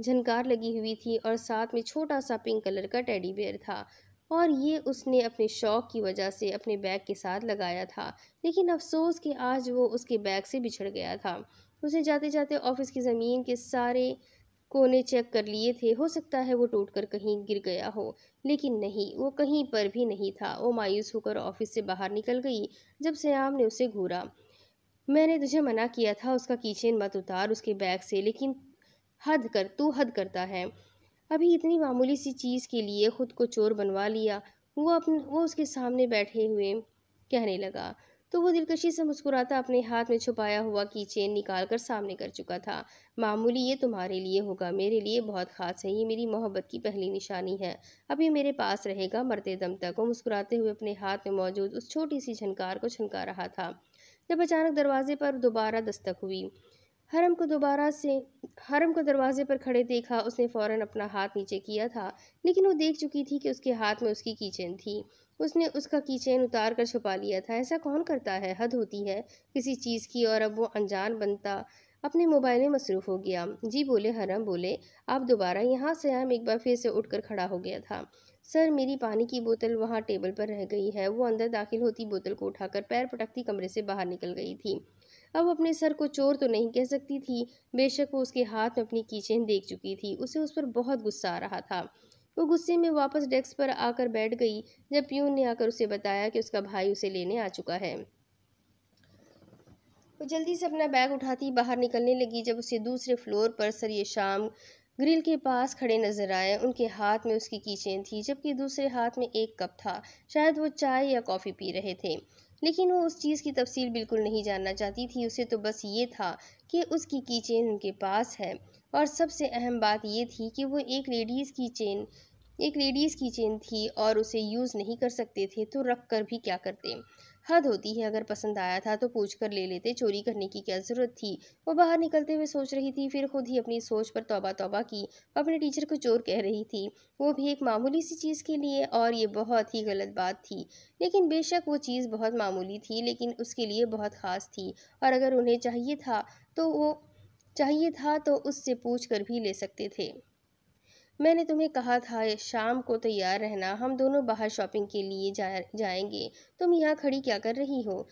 झनकार लगी हुई थी और साथ में छोटा सा पिंक कलर का टेडी बेयर था और ये उसने अपने शौक की वजह से अपने बैग के साथ लगाया था लेकिन अफसोस कि आज वो उसके बैग से बिछड़ गया था उसने जाते जाते ऑफिस की ज़मीन के सारे कोने चेक कर लिए थे हो सकता है वो टूट कर कहीं गिर गया हो लेकिन नहीं वो कहीं पर भी नहीं था वो मायूस होकर ऑफिस से बाहर निकल गई जब सयाम ने उसे घूरा मैंने तुझे मना किया था उसका कीचेन मत उतार उसके बैग से लेकिन हद कर तू हद करता है अभी इतनी मामूली सी चीज़ के लिए खुद को चोर बनवा लिया वो अपने वो उसके सामने बैठे हुए कहने लगा तो वो दिलकशी से मुस्कुराता अपने हाथ में छुपाया हुआ की चेन निकाल कर सामने कर चुका था मामूली ये तुम्हारे लिए होगा मेरे लिए बहुत खास है ये मेरी मोहब्बत की पहली निशानी है अब ये मेरे पास रहेगा मरते दम तक वो मुस्कुराते हुए अपने हाथ में मौजूद उस छोटी सी झनकार को छनका रहा था जब अचानक दरवाजे पर दोबारा दस्तक हुई हरम को दोबारा से हरम को दरवाजे पर खड़े देखा उसने फौरन अपना हाथ नीचे किया था लेकिन वो देख चुकी थी कि उसके हाथ में उसकी कीचेन थी उसने उसका कीचेन उतार कर छुपा लिया था ऐसा कौन करता है हद होती है किसी चीज़ की और अब वो अनजान बनता अपने मोबाइल में मसरूफ़ हो गया जी बोले हरम बोले आप दोबारा यहाँ से हम एक बार फिर से उठ खड़ा हो गया था सर मेरी पानी की बोतल वहाँ टेबल पर रह गई है वो अंदर दाखिल होती बोतल को उठाकर पैर पटकती कमरे से बाहर निकल गई थी अब अपने सर को चोर तो नहीं कह सकती थी बेशक वो उसके हाथ में अपनी कीचेन देख चुकी थी उसे उस पर बहुत गुस्सा आ रहा था वो गुस्से में वापस डेस्क पर आकर बैठ गई जब प्यून ने आकर उसे बताया कि उसका भाई उसे लेने आ चुका है वो जल्दी से अपना बैग उठाती बाहर निकलने लगी जब उसे दूसरे फ्लोर पर सर ये शाम ग्रिल के पास खड़े नजर आए उनके हाथ में उसकी कीचेन थी जबकि दूसरे हाथ में एक कप था शायद वो चाय या कॉफ़ी पी रहे थे लेकिन वो उस चीज़ की तफसील बिल्कुल नहीं जानना चाहती थी उसे तो बस ये था कि उसकी की चेन उनके पास है और सबसे अहम बात ये थी कि वो एक लेडीज़ की चेन एक लेडीज़ की चेन थी और उसे यूज़ नहीं कर सकते थे तो रख कर भी क्या करते हद होती है अगर पसंद आया था तो पूछ कर ले लेते चोरी करने की क्या ज़रूरत थी वो बाहर निकलते हुए सोच रही थी फिर खुद ही अपनी सोच पर तोबा तोबा की अपने टीचर को चोर कह रही थी वो भी एक मामूली सी चीज़ के लिए और ये बहुत ही गलत बात थी लेकिन बेशक वो चीज़ बहुत मामूली थी लेकिन उसके लिए बहुत ख़ास थी और अगर उन्हें चाहिए था तो वो चाहिए था तो उससे पूछ कर भी ले सकते थे मैंने तुम्हें कहा था शाम को तैयार रहना हम दोनों बाहर शॉपिंग के लिए जा जाएंगे तुम यहाँ खड़ी क्या कर रही हो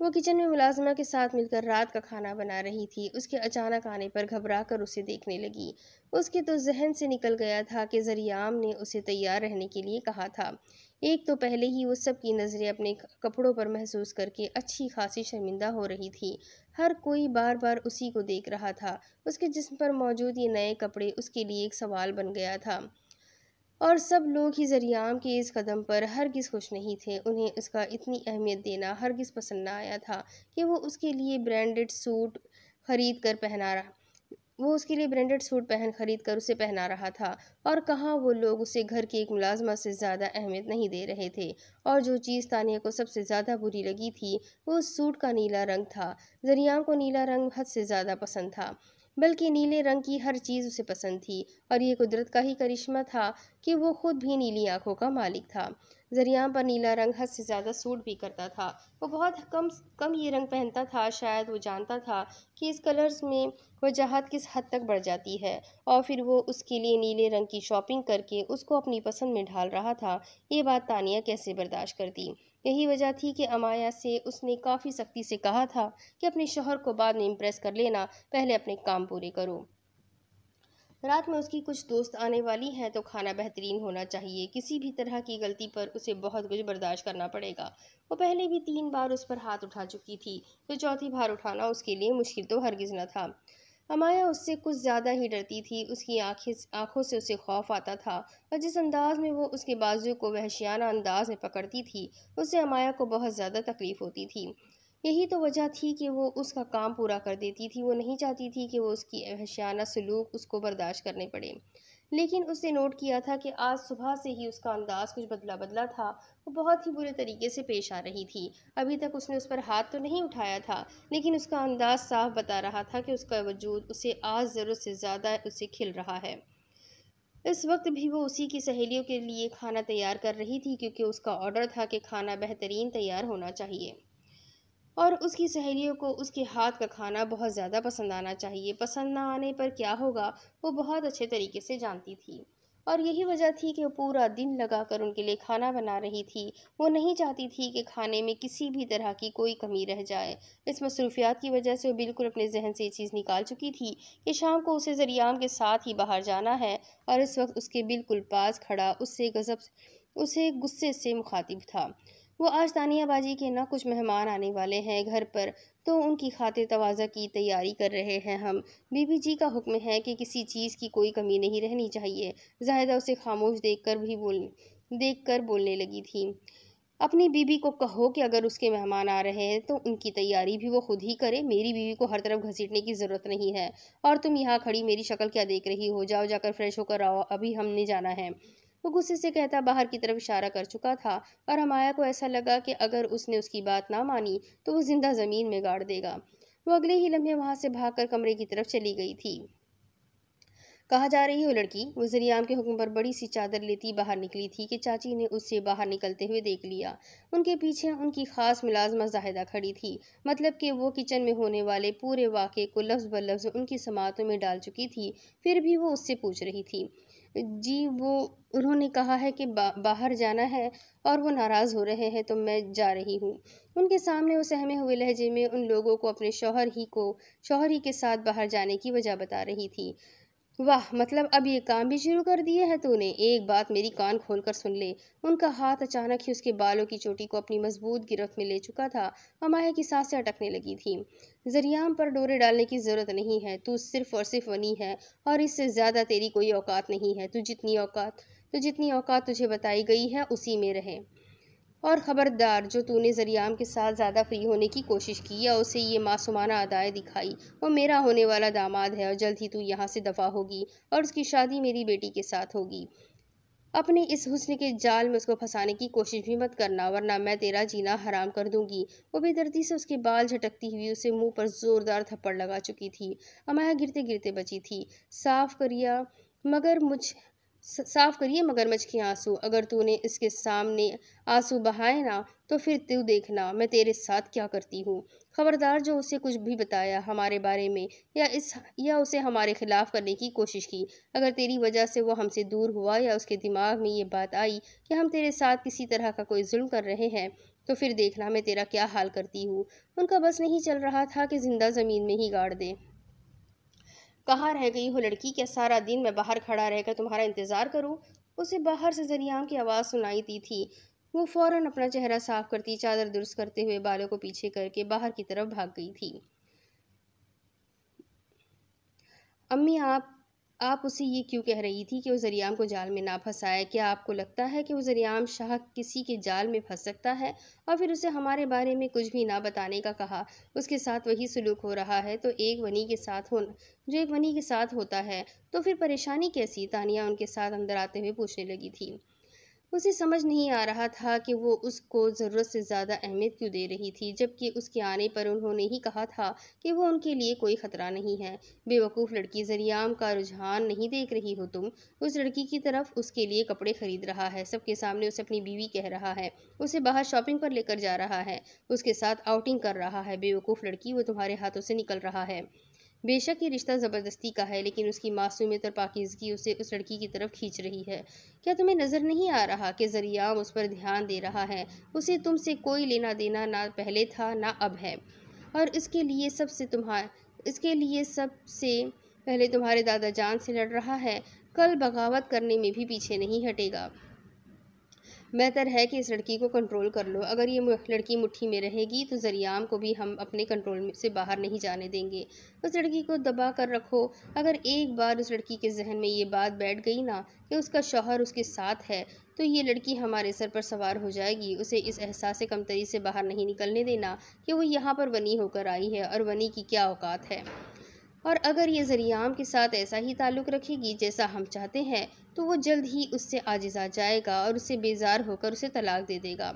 वो किचन में मुलाजमा के साथ मिलकर रात का खाना बना रही थी उसके अचानक आने पर घबरा कर उसे देखने लगी उसके तो जहन से निकल गया था कि जरियाम ने उसे तैयार रहने के लिए कहा था एक तो पहले ही वो सबकी नज़रें अपने कपड़ों पर महसूस करके अच्छी खासी शर्मिंदा हो रही थी हर कोई बार बार उसी को देख रहा था उसके जिस्म पर मौजूद ये नए कपड़े उसके लिए एक सवाल बन गया था और सब लोग ही जरियाम के इस कदम पर हरगिज़ खुश नहीं थे उन्हें उसका इतनी अहमियत देना हरगिज़ पसंद ना आया था कि वो उसके लिए ब्रांडेड सूट खरीद कर पहना रहा वो उसके लिए ब्रांडेड सूट पहन खरीद कर उसे पहना रहा था और कहा वो लोग उसे घर की एक मुलाजमा से ज़्यादा अहमियत नहीं दे रहे थे और जो चीज़ तानिया को सबसे ज़्यादा बुरी लगी थी वो उस सूट का नीला रंग था जरियाम को नीला रंग हद से ज़्यादा पसंद था बल्कि नीले रंग की हर चीज़ उसे पसंद थी और ये कुदरत का ही करिश्मा था कि वो खुद भी नीली आँखों का मालिक था जरिया पर नीला रंग हद से ज़्यादा सूट भी करता था वो बहुत कम कम ये रंग पहनता था शायद वो जानता था कि इस कलर्स में वजाहत किस हद तक बढ़ जाती है और फिर वो उसके लिए नीले रंग की शॉपिंग करके उसको अपनी पसंद में ढाल रहा था ये बात तानिया कैसे बर्दाश्त करती यही वजह थी कि अमाया से उसने काफ़ी सख्ती से कहा था कि अपने शोहर को बाद में इम्प्रेस कर लेना पहले अपने काम पूरे करो रात में उसकी कुछ दोस्त आने वाली हैं तो खाना बेहतरीन होना चाहिए किसी भी तरह की गलती पर उसे बहुत कुछ बर्दाश्त करना पड़ेगा वो पहले भी तीन बार उस पर हाथ उठा चुकी थी तो चौथी बार उठाना उसके लिए मुश्किल तो हरगिज न था अमाया उससे कुछ ज़्यादा ही डरती थी उसकी आँखें आँखों से उसे खौफ आता था और जिस अंदाज में वो उसके बाजू को वहशियाना अंदाज में पकड़ती थी उससे अमाया को बहुत ज़्यादा तकलीफ़ होती थी यही तो वजह थी कि वो उसका काम पूरा कर देती थी वो नहीं चाहती थी कि वो उसकी अहशियाना सलूक उसको बर्दाश्त करने पड़े लेकिन उसने नोट किया था कि आज सुबह से ही उसका अंदाज़ कुछ बदला बदला था वो बहुत ही बुरे तरीके से पेश आ रही थी अभी तक उसने उस पर हाथ तो नहीं उठाया था लेकिन उसका अंदाज़ साफ बता रहा था कि उसका वजूद उसे आज ज़रूरत से ज़्यादा उसे खिल रहा है इस वक्त भी वो उसी की सहेलियों के लिए खाना तैयार कर रही थी क्योंकि उसका ऑर्डर था कि खाना बेहतरीन तैयार होना चाहिए और उसकी सहेलियों को उसके हाथ का खाना बहुत ज़्यादा पसंद आना चाहिए पसंद ना आने पर क्या होगा वो बहुत अच्छे तरीके से जानती थी और यही वजह थी कि वो पूरा दिन लगाकर उनके लिए खाना बना रही थी वो नहीं चाहती थी कि खाने में किसी भी तरह की कोई कमी रह जाए इस मसरूफियात की वजह से वो बिल्कुल अपने जहन से ये चीज़ निकाल चुकी थी कि शाम को उसे जरियाम के साथ ही बाहर जाना है और इस वक्त उसके बिल्कुल पास खड़ा उससे गजब उसे गुस्से से मुखातिब था वो आज तानियाबाजी के ना कुछ मेहमान आने वाले हैं घर पर तो उनकी खातिर तवाज़ा की तैयारी कर रहे हैं हम बीबी जी का हुक्म है कि किसी चीज़ की कोई कमी नहीं रहनी चाहिए जाहिदा उसे खामोश देख कर भी बोल देख कर बोलने लगी थी अपनी बीवी को कहो कि अगर उसके मेहमान आ रहे हैं तो उनकी तैयारी भी वो खुद ही करे मेरी बीवी को हर तरफ घसीटने की ज़रूरत नहीं है और तुम यहाँ खड़ी मेरी शक्ल क्या देख रही हो जाओ जाकर फ्रेश होकर आओ अभी हमने जाना है वो गुस्से से कहता बाहर की तरफ इशारा कर चुका था और हमाया को ऐसा लगा कि अगर उसने उसकी बात ना मानी तो वो जिंदा ज़मीन में गाड़ देगा वो अगले ही लम्हे वहाँ से कर कमरे की तरफ चली गई थी कहा जा रही वो लड़की वजरियाम के हुक्म पर बड़ी सी चादर लेती बाहर निकली थी कि चाची ने उससे बाहर निकलते हुए देख लिया उनके पीछे उनकी खास मुलाजमा जाहिदा खड़ी थी मतलब कि वो किचन में होने वाले पूरे वाक़े को लफ्ज़ ब लफ्ज़ उनकी समातों में डाल चुकी थी फिर भी वो उससे पूछ रही थी जी वो उन्होंने कहा है कि बा, बाहर जाना है और वो नाराज़ हो रहे हैं तो मैं जा रही हूँ उनके सामने वो सहमे हुए लहजे में उन लोगों को अपने शौहर ही को शौहर ही के साथ बाहर जाने की वजह बता रही थी वाह मतलब अब ये काम भी शुरू कर दिया है तूने एक बात मेरी कान खोलकर सुन ले उनका हाथ अचानक ही उसके बालों की चोटी को अपनी मजबूत गिरफ्त में ले चुका था और माया की सांसें अटकने लगी थी जरियाम पर डोरे डालने की ज़रूरत नहीं है तू सिर्फ और सिर्फ वनी है और इससे ज़्यादा तेरी कोई औकात नहीं है तू जितनी औकात तो जितनी औकात तुझे बताई गई है उसी में रहे और ख़बरदार जो तूने जरियाम के साथ ज़्यादा फ्री होने की कोशिश की या उसे ये मासूमाना अदाएँ दिखाई वो मेरा होने वाला दामाद है और जल्द ही तू यहाँ से दफ़ा होगी और उसकी शादी मेरी बेटी के साथ होगी अपने इस हुस्न के जाल में उसको फंसाने की कोशिश भी मत करना वरना मैं तेरा जीना हराम कर दूंगी वो बेदर्दी से उसके बाल झटकती हुई उसे मुंह पर जोरदार थप्पड़ लगा चुकी थी अमाया गिरते गिरते बची थी साफ करिया मगर मुझ साफ करिए मगरमच्छ के आंसू अगर तूने इसके सामने आंसू बहाए ना तो फिर तू देखना मैं तेरे साथ क्या करती हूँ खबरदार जो उसे कुछ भी बताया हमारे बारे में या इस या उसे हमारे खिलाफ करने की कोशिश की अगर तेरी वजह से वो हमसे दूर हुआ या उसके दिमाग में ये बात आई कि हम तेरे साथ किसी तरह का कोई जुल्म कर रहे हैं तो फिर देखना मैं तेरा क्या हाल करती हूँ उनका बस नहीं चल रहा था कि ज़िंदा ज़मीन में ही गाड़ दे कहाँ रह गई हो लड़की क्या सारा दिन मैं बाहर खड़ा रहकर तुम्हारा इंतज़ार करूँ उसे बाहर से जरियाम की आवाज़ सुनाई दी थी वो फौरन अपना चेहरा साफ करती चादर दुरुस्त करते हुए बालों को पीछे करके बाहर की तरफ भाग गई थी अम्मी आप आप उसे ये क्यों कह रही थी कि वो जरियाम को जाल में ना फंसाए क्या आपको लगता है कि वो जरियाम शाह किसी के जाल में फंस सकता है और फिर उसे हमारे बारे में कुछ भी ना बताने का कहा उसके साथ वही सलूक हो रहा है तो एक वनी के साथ हो जो एक वनी के साथ होता है तो फिर परेशानी कैसी तानिया उनके साथ अंदर आते हुए पूछने लगी थी उसे समझ नहीं आ रहा था कि वो उसको ज़रूरत से ज़्यादा अहमियत क्यों दे रही थी जबकि उसके आने पर उन्होंने ही कहा था कि वो उनके लिए कोई ख़तरा नहीं है बेवकूफ़ लड़की जरियाम का रुझान नहीं देख रही हो तुम उस लड़की की तरफ उसके लिए कपड़े खरीद रहा है सबके सामने उसे अपनी बीवी कह रहा है उसे बाहर शॉपिंग पर लेकर जा रहा है उसके साथ आउटिंग कर रहा है बेवकूफ़ लड़की वो तुम्हारे हाथों से निकल रहा है बेशक ये रिश्ता ज़बरदस्ती का है लेकिन उसकी मासूमियत और पाकिजगी उसे उस लड़की की तरफ खींच रही है क्या तुम्हें नज़र नहीं आ रहा कि जरियाम उस पर ध्यान दे रहा है उसे तुमसे कोई लेना देना ना पहले था ना अब है और इसके लिए सबसे तुम्हार इसके लिए सबसे पहले तुम्हारे दादा जान से लड़ रहा है कल बगावत करने में भी पीछे नहीं हटेगा बेहतर है कि इस लड़की को कंट्रोल कर लो अगर ये लड़की मुट्ठी में रहेगी तो जरियाम को भी हम अपने कंट्रोल से बाहर नहीं जाने देंगे उस लड़की को दबा कर रखो अगर एक बार उस लड़की के जहन में ये बात बैठ गई ना कि उसका शौहर उसके साथ है तो ये लड़की हमारे सर पर सवार हो जाएगी उसे इस एहसास कमतरी से बाहर नहीं निकलने देना कि वो यहाँ पर वनी होकर आई है और वनी की क्या औकात है और अगर ये जरियाम के साथ ऐसा ही ताल्लुक़ रखेगी जैसा हम चाहते हैं तो वो जल्द ही उससे आजिज़ आ जाएगा और उससे बेजार होकर उसे तलाक दे देगा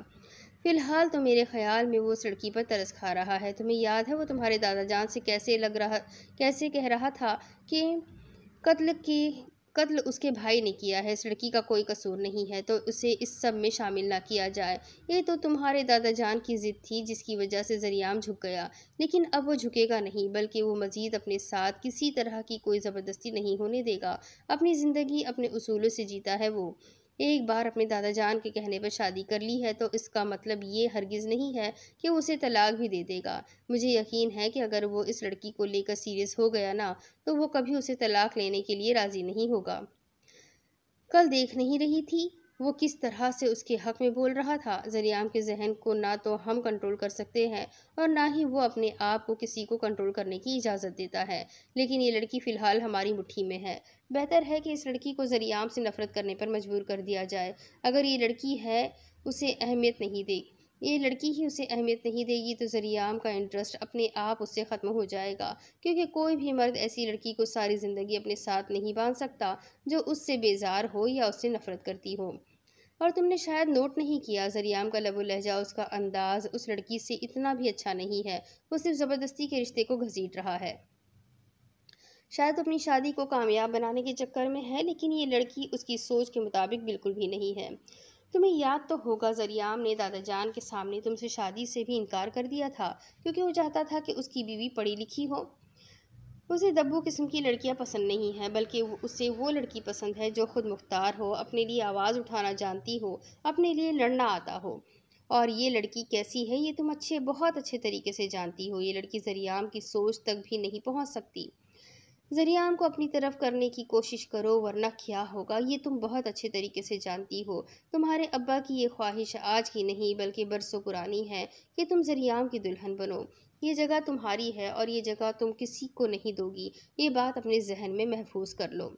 फ़िलहाल तो मेरे ख्याल में वो सड़की पर तरस खा रहा है तुम्हें याद है वो तुम्हारे दादा जान से कैसे लग रहा कैसे कह रहा था कि कत्ल की कत्ल उसके भाई ने किया है इस लड़की का कोई कसूर नहीं है तो उसे इस सब में शामिल ना किया जाए ये तो तुम्हारे दादा जान की ज़िद थी जिसकी वजह से जरियाम झुक गया लेकिन अब वो झुकेगा नहीं बल्कि वो मज़ीद अपने साथ किसी तरह की कोई ज़बरदस्ती नहीं होने देगा अपनी ज़िंदगी अपने असूलों से जीता है वो एक बार अपने दादा जान के कहने पर शादी कर ली है तो इसका मतलब ये हरगिज़ नहीं है कि उसे तलाक भी दे देगा मुझे यकीन है कि अगर वो इस लड़की को लेकर सीरियस हो गया ना तो वो कभी उसे तलाक लेने के लिए राज़ी नहीं होगा कल देख नहीं रही थी वो किस तरह से उसके हक में बोल रहा था जरियाम के जहन को ना तो हम कंट्रोल कर सकते हैं और ना ही वो अपने आप को किसी को कंट्रोल करने की इजाज़त देता है लेकिन ये लड़की फ़िलहाल हमारी मुट्ठी में है बेहतर है कि इस लड़की को जरियाम से नफ़रत करने पर मजबूर कर दिया जाए अगर ये लड़की है उसे अहमियत नहीं देगी ये लड़की ही उसे अहमियत नहीं देगी तो जरियाम का इंटरेस्ट अपने आप उससे ख़त्म हो जाएगा क्योंकि कोई भी मर्द ऐसी लड़की को सारी ज़िंदगी अपने साथ नहीं बांध सकता जो उससे बेजार हो या उससे नफ़रत करती हो और तुमने शायद नोट नहीं किया जरियाम का लबो लहजा उसका अंदाज उस लड़की से इतना भी अच्छा नहीं है वो सिर्फ ज़बरदस्ती के रिश्ते को घसीट रहा है शायद अपनी शादी को कामयाब बनाने के चक्कर में है लेकिन ये लड़की उसकी सोच के मुताबिक बिल्कुल भी नहीं है तुम्हें याद तो होगा जरियाम ने दादा जान के सामने तुमसे शादी से भी इनकार कर दिया था क्योंकि वो चाहता था कि उसकी बीवी पढ़ी लिखी हो उसे दब्बू किस्म की लड़कियां पसंद नहीं हैं बल्कि उसे वो लड़की पसंद है जो खुद मुख्तार हो अपने लिए आवाज़ उठाना जानती हो अपने लिए लड़ना आता हो और ये लड़की कैसी है ये तुम अच्छे बहुत अच्छे तरीके से जानती हो ये लड़की जरियाम की सोच तक भी नहीं पहुँच सकती जरियाम को अपनी तरफ करने की कोशिश करो वरना क्या होगा ये तुम बहुत अच्छे तरीके से जानती हो तुम्हारे अब्बा की ये ख्वाहिश आज की नहीं बल्कि बरसों पुरानी है कि तुम जरियाम की दुल्हन बनो ये जगह तुम्हारी है और ये जगह तुम किसी को नहीं दोगी ये बात अपने जहन में महफूज कर लो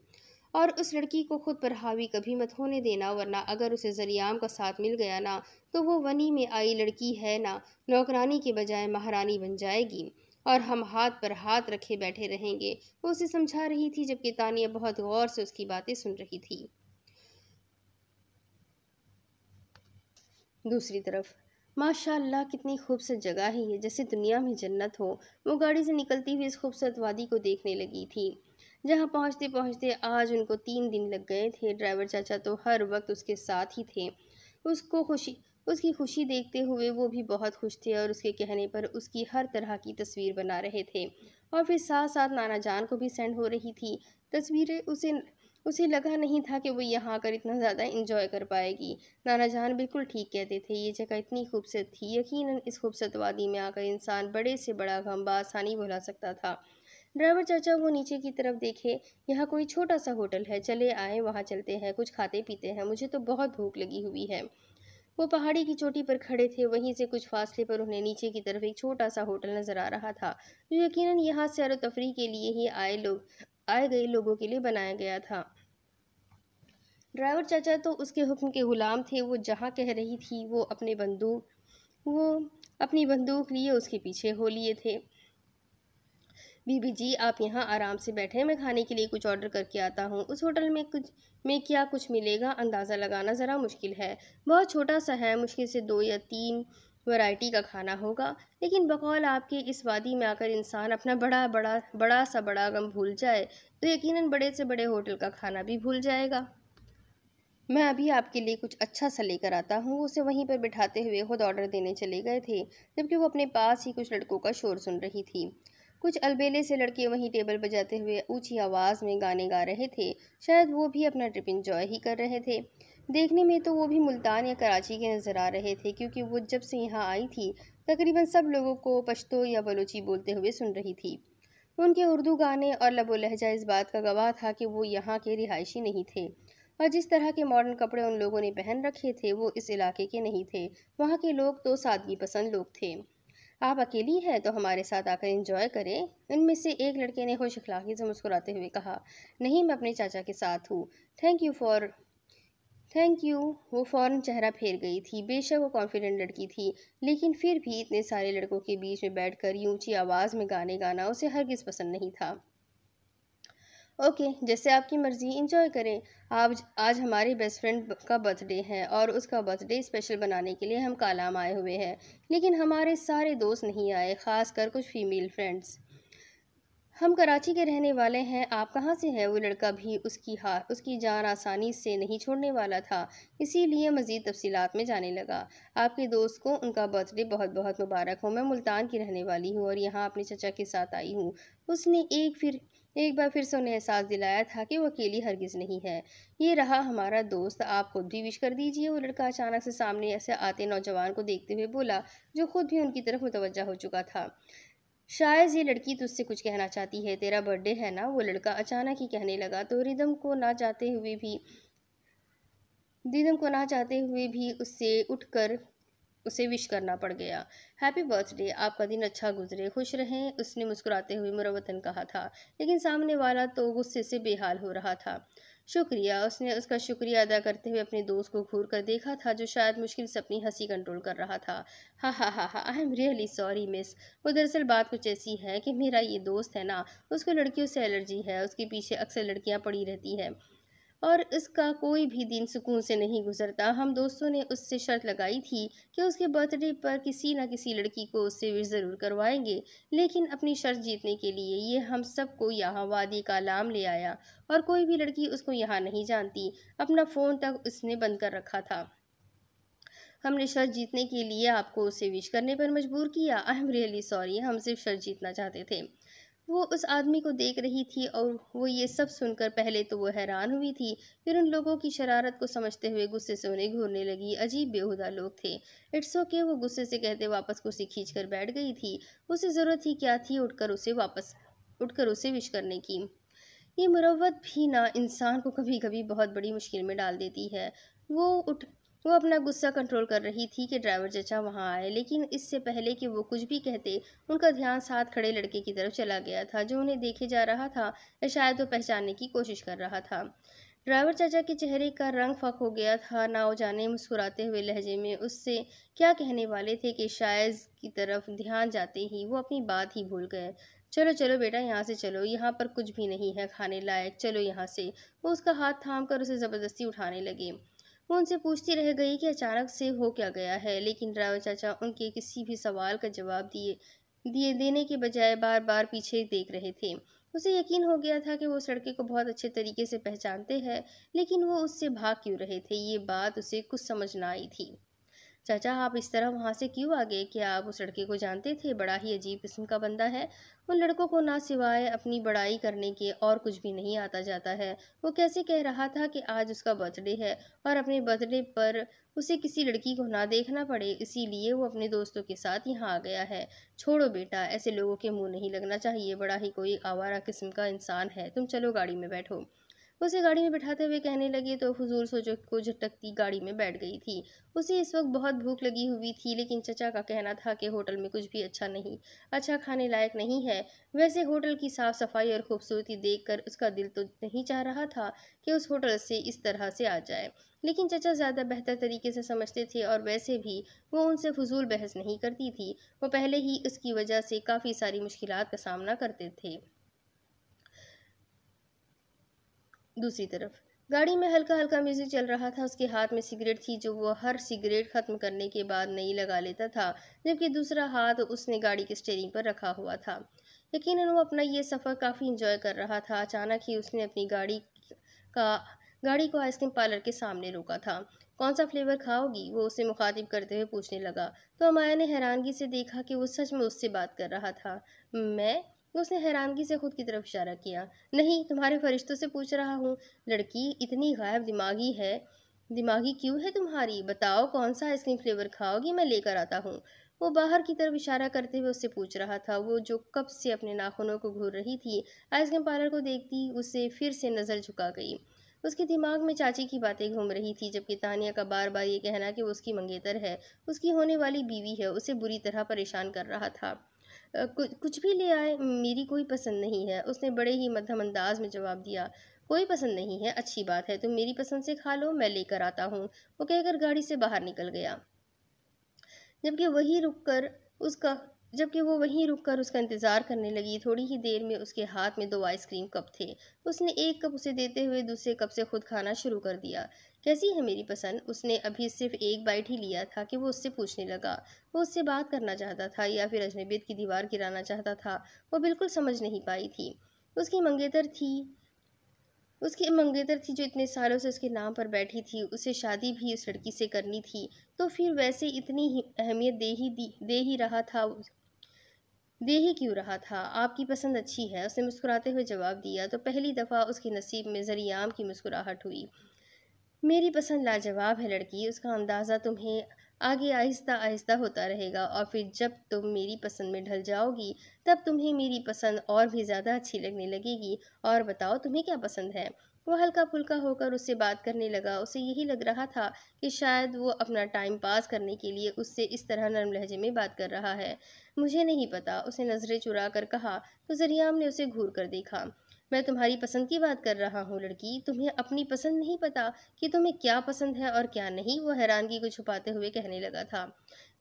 और उस लड़की को खुद पर हावी कभी मत होने देना वरना अगर उसे जरियाम का साथ मिल गया ना तो वो वनी में आई लड़की है ना नौकरानी के बजाय महारानी बन जाएगी और हम हाथ पर हाथ रखे बैठे रहेंगे वो उसे समझा रही थी जबकि तानिया बहुत गौर से उसकी बातें सुन रही थी दूसरी तरफ माशाल्लाह कितनी खूबसूरत जगह है ये जैसे दुनिया में जन्नत हो वो गाड़ी से निकलती हुई इस खूबसूरत वादी को देखने लगी थी जहाँ पहुँचते पहुँचते आज उनको तीन दिन लग गए थे ड्राइवर चाचा तो हर वक्त उसके साथ ही थे उसको खुशी उसकी खुशी देखते हुए वो भी बहुत खुश थे और उसके कहने पर उसकी हर तरह की तस्वीर बना रहे थे और फिर साथ साथ नाना जान को भी सेंड हो रही थी तस्वीरें उसे उसे लगा नहीं था कि वो यहाँ आकर इतना ज़्यादा इंजॉय कर पाएगी नाना जान बिल्कुल ठीक कहते थे ये जगह इतनी खूबसूरत थी यकीनन इस खूबसूरत वादी में आकर इंसान बड़े से बड़ा गम बसानी भुला सकता था ड्राइवर चाचा वो नीचे की तरफ देखे यहाँ कोई छोटा सा होटल है चले आए वहाँ चलते हैं कुछ खाते पीते हैं मुझे तो बहुत भूख लगी हुई है वो पहाड़ी की चोटी पर खड़े थे वहीं से कुछ फासले पर उन्हें नीचे की तरफ एक छोटा सा होटल नज़र आ रहा था जो यकीनन यहाँ सैर तफरी के लिए ही आए लोग आए गए लोगों के लिए बनाया गया था ड्राइवर चाचा तो उसके हुक्म के ग़ुलाम थे वो जहाँ कह रही थी वो अपने बंदूक वो अपनी बंदूक लिए उसके पीछे हो लिए थे बीबी जी आप यहाँ आराम से बैठे मैं खाने के लिए कुछ ऑर्डर करके आता हूँ उस होटल में कुछ में क्या कुछ मिलेगा अंदाज़ा लगाना ज़रा मुश्किल है बहुत छोटा सा है मुश्किल से दो या तीन वैरायटी का खाना होगा लेकिन बकौल आपके इस वादी में आकर इंसान अपना बड़ा बड़ा बड़ा सा बड़ा गम भूल जाए तो यकीनन बड़े से बड़े होटल का खाना भी भूल जाएगा मैं अभी आपके लिए कुछ अच्छा सा लेकर आता हूँ उसे वहीं पर बिठाते हुए खुद ऑर्डर देने चले गए थे जबकि वो अपने पास ही कुछ लड़कों का शोर सुन रही थी कुछ अलबेले से लड़के वहीं टेबल बजाते हुए ऊंची आवाज़ में गाने गा रहे थे शायद वो भी अपना ट्रिप इंजॉय ही कर रहे थे देखने में तो वो भी मुल्तान या कराची के नज़र आ रहे थे क्योंकि वो जब से यहाँ आई थी तकरीबन सब लोगों को पश्तो या बलोची बोलते हुए सुन रही थी उनके उर्दू गाने और लबो लहजा इस बात का गवाह था कि वो यहाँ के रिहायशी नहीं थे और जिस तरह के मॉडर्न कपड़े उन लोगों ने पहन रखे थे वो इस इलाके के नहीं थे वहाँ के लोग तो सादगी पसंद लोग थे आप अकेली हैं तो हमारे साथ आकर इंजॉय करें इनमें से एक लड़के ने खुश अखलाकी से मुस्कुराते हुए कहा नहीं मैं अपने चाचा के साथ हूँ thank you for thank you वो फ़ौरन चेहरा फेर गई थी बेशक वो कॉन्फिडेंट लड़की थी लेकिन फिर भी इतने सारे लड़कों के बीच में बैठ कर ऊंची आवाज़ में गाने गाना उसे किस पसंद नहीं था ओके okay, जैसे आपकी मर्ज़ी इंजॉय करें आज आज हमारे बेस्ट फ्रेंड का बर्थडे है और उसका बर्थडे स्पेशल बनाने के लिए हम कालाम आए हुए हैं लेकिन हमारे सारे दोस्त नहीं आए ख़ास कर कुछ फ़ीमेल फ्रेंड्स हम कराची के रहने वाले हैं आप कहाँ से हैं वो लड़का भी उसकी हार उसकी जान आसानी से नहीं छोड़ने वाला था इसीलिए मज़ीद तफसीत में जाने लगा आपके दोस्त को उनका बर्थडे बहुत बहुत मुबारक हो मैं मुल्तान की रहने वाली हूँ और यहाँ अपने चचा के साथ आई हूँ उसने एक फिर एक बार फिर से उन्हें एहसास दिलाया था कि वो अकेली हरगिज़ नहीं है ये रहा हमारा दोस्त आप खुद भी विश कर दीजिए वो लड़का अचानक से सामने ऐसे आते नौजवान को देखते हुए बोला जो खुद भी उनकी तरफ मुतवजा हो चुका था शायद ये लड़की तुझसे कुछ कहना चाहती है तेरा बर्थडे है ना वो लड़का अचानक ही कहने लगा तो रिदम को ना चाहते हुए भी रिदम को ना चाहते हुए भी उससे उठकर उसे विश करना पड़ गया हैप्पी बर्थडे आपका दिन अच्छा गुजरे खुश रहें उसने मुस्कुराते हुए मुरवतन कहा था लेकिन सामने वाला तो गुस्से से बेहाल हो रहा था शुक्रिया उसने उसका शुक्रिया अदा करते हुए अपने दोस्त को घूर कर देखा था जो शायद मुश्किल से अपनी हंसी कंट्रोल कर रहा था हा हा हा हाँ I am really sorry miss वो दरअसल बात कुछ ऐसी है कि मेरा ये दोस्त है ना उसको लड़कियों से एलर्जी है उसके पीछे अक्सर लड़कियाँ पड़ी रहती हैं और उसका कोई भी दिन सुकून से नहीं गुजरता हम दोस्तों ने उससे शर्त लगाई थी कि उसके बर्थडे पर किसी ना किसी लड़की को उससे विश ज़रूर करवाएंगे लेकिन अपनी शर्त जीतने के लिए ये हम सबको यहाँ वादी का लाम ले आया और कोई भी लड़की उसको यहाँ नहीं जानती अपना फ़ोन तक उसने बंद कर रखा था हमने शर्त जीतने के लिए आपको उसे विश करने पर मजबूर किया आई एम रियली सॉरी हम सिर्फ शर्त जीतना चाहते थे वो उस आदमी को देख रही थी और वो ये सब सुनकर पहले तो वो हैरान हुई थी फिर उन लोगों की शरारत को समझते हुए गुस्से से उन्हें घूरने लगी अजीब बेहुदा लोग थे इट्स ओके वो गुस्से से कहते वापस कुर्सी खींच कर बैठ गई थी उसे ज़रूरत ही क्या थी उठकर उसे वापस उठकर उसे विश करने की ये मुरवत भी ना इंसान को कभी कभी बहुत बड़ी मुश्किल में डाल देती है वो उठ वो अपना गुस्सा कंट्रोल कर रही थी कि ड्राइवर चचा वहाँ आए लेकिन इससे पहले कि वो कुछ भी कहते उनका ध्यान साथ खड़े लड़के की तरफ चला गया था जो उन्हें देखे जा रहा था या शायद वो पहचानने की कोशिश कर रहा था ड्राइवर चाचा के चेहरे का रंग फक हो गया था नाव जाने मुस्कुराते हुए लहजे में उससे क्या कहने वाले थे कि शायद की तरफ ध्यान जाते ही वो अपनी बात ही भूल गए चलो चलो बेटा यहाँ से चलो यहाँ पर कुछ भी नहीं है खाने लायक चलो यहाँ से वो उसका हाथ थाम कर उसे ज़बरदस्ती उठाने लगे वो उनसे पूछती रह गई कि अचानक से हो क्या गया है लेकिन ड्राइवर चाचा उनके किसी भी सवाल का जवाब दिए दिए देने के बजाय बार बार पीछे देख रहे थे उसे यकीन हो गया था कि वो सड़के को बहुत अच्छे तरीके से पहचानते हैं लेकिन वो उससे भाग क्यों रहे थे ये बात उसे कुछ समझ ना आई थी चाचा आप इस तरह वहाँ से क्यों आ गए क्या आप उस लड़के को जानते थे बड़ा ही अजीब किस्म का बंदा है उन लड़कों को ना सिवाय अपनी बड़ाई करने के और कुछ भी नहीं आता जाता है वो कैसे कह रहा था कि आज उसका बर्थडे है और अपने बर्थडे पर उसे किसी लड़की को ना देखना पड़े इसीलिए वो अपने दोस्तों के साथ यहाँ आ गया है छोड़ो बेटा ऐसे लोगों के मुँह नहीं लगना चाहिए बड़ा ही कोई आवारा किस्म का इंसान है तुम चलो गाड़ी में बैठो उसे गाड़ी में बैठाते हुए कहने लगे तो फजूल सोचो को झटकती गाड़ी में बैठ गई थी उसे इस वक्त बहुत भूख लगी हुई थी लेकिन चचा का कहना था कि होटल में कुछ भी अच्छा नहीं अच्छा खाने लायक नहीं है वैसे होटल की साफ़ सफाई और खूबसूरती देख उसका दिल तो नहीं चाह रहा था कि उस होटल से इस तरह से आ जाए लेकिन चचा ज़्यादा बेहतर तरीके से समझते थे और वैसे भी वो उनसे फजूल बहस नहीं करती थी वो पहले ही उसकी वजह से काफ़ी सारी मुश्किल का सामना करते थे दूसरी तरफ गाड़ी में हल्का हल्का म्यूज़िक चल रहा था उसके हाथ में सिगरेट थी जो वो हर सिगरेट ख़त्म करने के बाद नहीं लगा लेता था जबकि दूसरा हाथ उसने गाड़ी के स्टेयरिंग पर रखा हुआ था लेकिन वो अपना ये सफ़र काफ़ी इंजॉय कर रहा था अचानक ही उसने अपनी गाड़ी का गाड़ी को आइसक्रीम पार्लर के सामने रोका था कौन सा फ्लेवर खाओगी वो उसे मुखातिब करते हुए पूछने लगा तो अमाया ने हैरानगी से देखा कि वो सच में उससे बात कर रहा था मैं तो उसने हैरानगी से खुद की तरफ इशारा किया नहीं तुम्हारे फरिश्तों से पूछ रहा हूँ लड़की इतनी गायब दिमागी है दिमागी क्यों है तुम्हारी बताओ कौन सा आइसक्रीम फ्लेवर खाओगी मैं लेकर आता हूँ वो बाहर की तरफ इशारा करते हुए उससे पूछ रहा था वो जो कब से अपने नाखूनों को घूर रही थी आइसक्रीम पार्लर को देखती उसे फिर से नज़र झुका गई उसके दिमाग में चाची की बातें घूम रही थी जबकि तानिया का बार बार ये कहना कि वो उसकी मंगेतर है उसकी होने वाली बीवी है उसे बुरी तरह परेशान कर रहा था कुछ भी ले आए मेरी कोई पसंद नहीं है उसने बड़े ही मध्यम अंदाज में जवाब दिया कोई पसंद नहीं है अच्छी बात है तुम मेरी पसंद से खा लो मैं लेकर आता हूँ वो कहकर गाड़ी से बाहर निकल गया जबकि वही रुक कर उसका जबकि वो वहीं रुककर उसका इंतज़ार करने लगी थोड़ी ही देर में उसके हाथ में दो आइसक्रीम कप थे उसने एक कप उसे देते हुए दूसरे कप से खुद खाना शुरू कर दिया कैसी है मेरी पसंद उसने अभी सिर्फ एक बाइट ही लिया था कि वो उससे पूछने लगा वो उससे बात करना चाहता था या फिर अजनबीत की दीवार गिराना चाहता था वो बिल्कुल समझ नहीं पाई थी उसकी मंगेतर थी उसकी मंगेतर थी जो इतने सालों से उसके नाम पर बैठी थी उसे शादी भी उस लड़की से करनी थी तो फिर वैसे इतनी ही अहमियत दे ही दी दे ही रहा था दे ही क्यों रहा था आपकी पसंद अच्छी है उसने मुस्कुराते हुए जवाब दिया तो पहली दफ़ा उसके नसीब में जरियाम की मुस्कुराहट हुई मेरी पसंद लाजवाब है लड़की उसका अंदाज़ा तुम्हें आगे आहिस्ता आहिस्ता होता रहेगा और फिर जब तुम मेरी पसंद में ढल जाओगी तब तुम्हें मेरी पसंद और भी ज़्यादा अच्छी लगने लगेगी और बताओ तुम्हें क्या पसंद है वह हल्का फुल्का होकर उससे बात करने लगा उसे यही लग रहा था कि शायद वो अपना टाइम पास करने के लिए उससे इस तरह नरम लहजे में बात कर रहा है मुझे नहीं पता उसे नज़रें चुरा कर कहा तो जरियाम ने उसे घूर कर देखा मैं तुम्हारी पसंद की बात कर रहा हूँ लड़की तुम्हें अपनी पसंद नहीं पता कि तुम्हें क्या पसंद है और क्या नहीं वो हैरानगी को छुपाते हुए कहने लगा था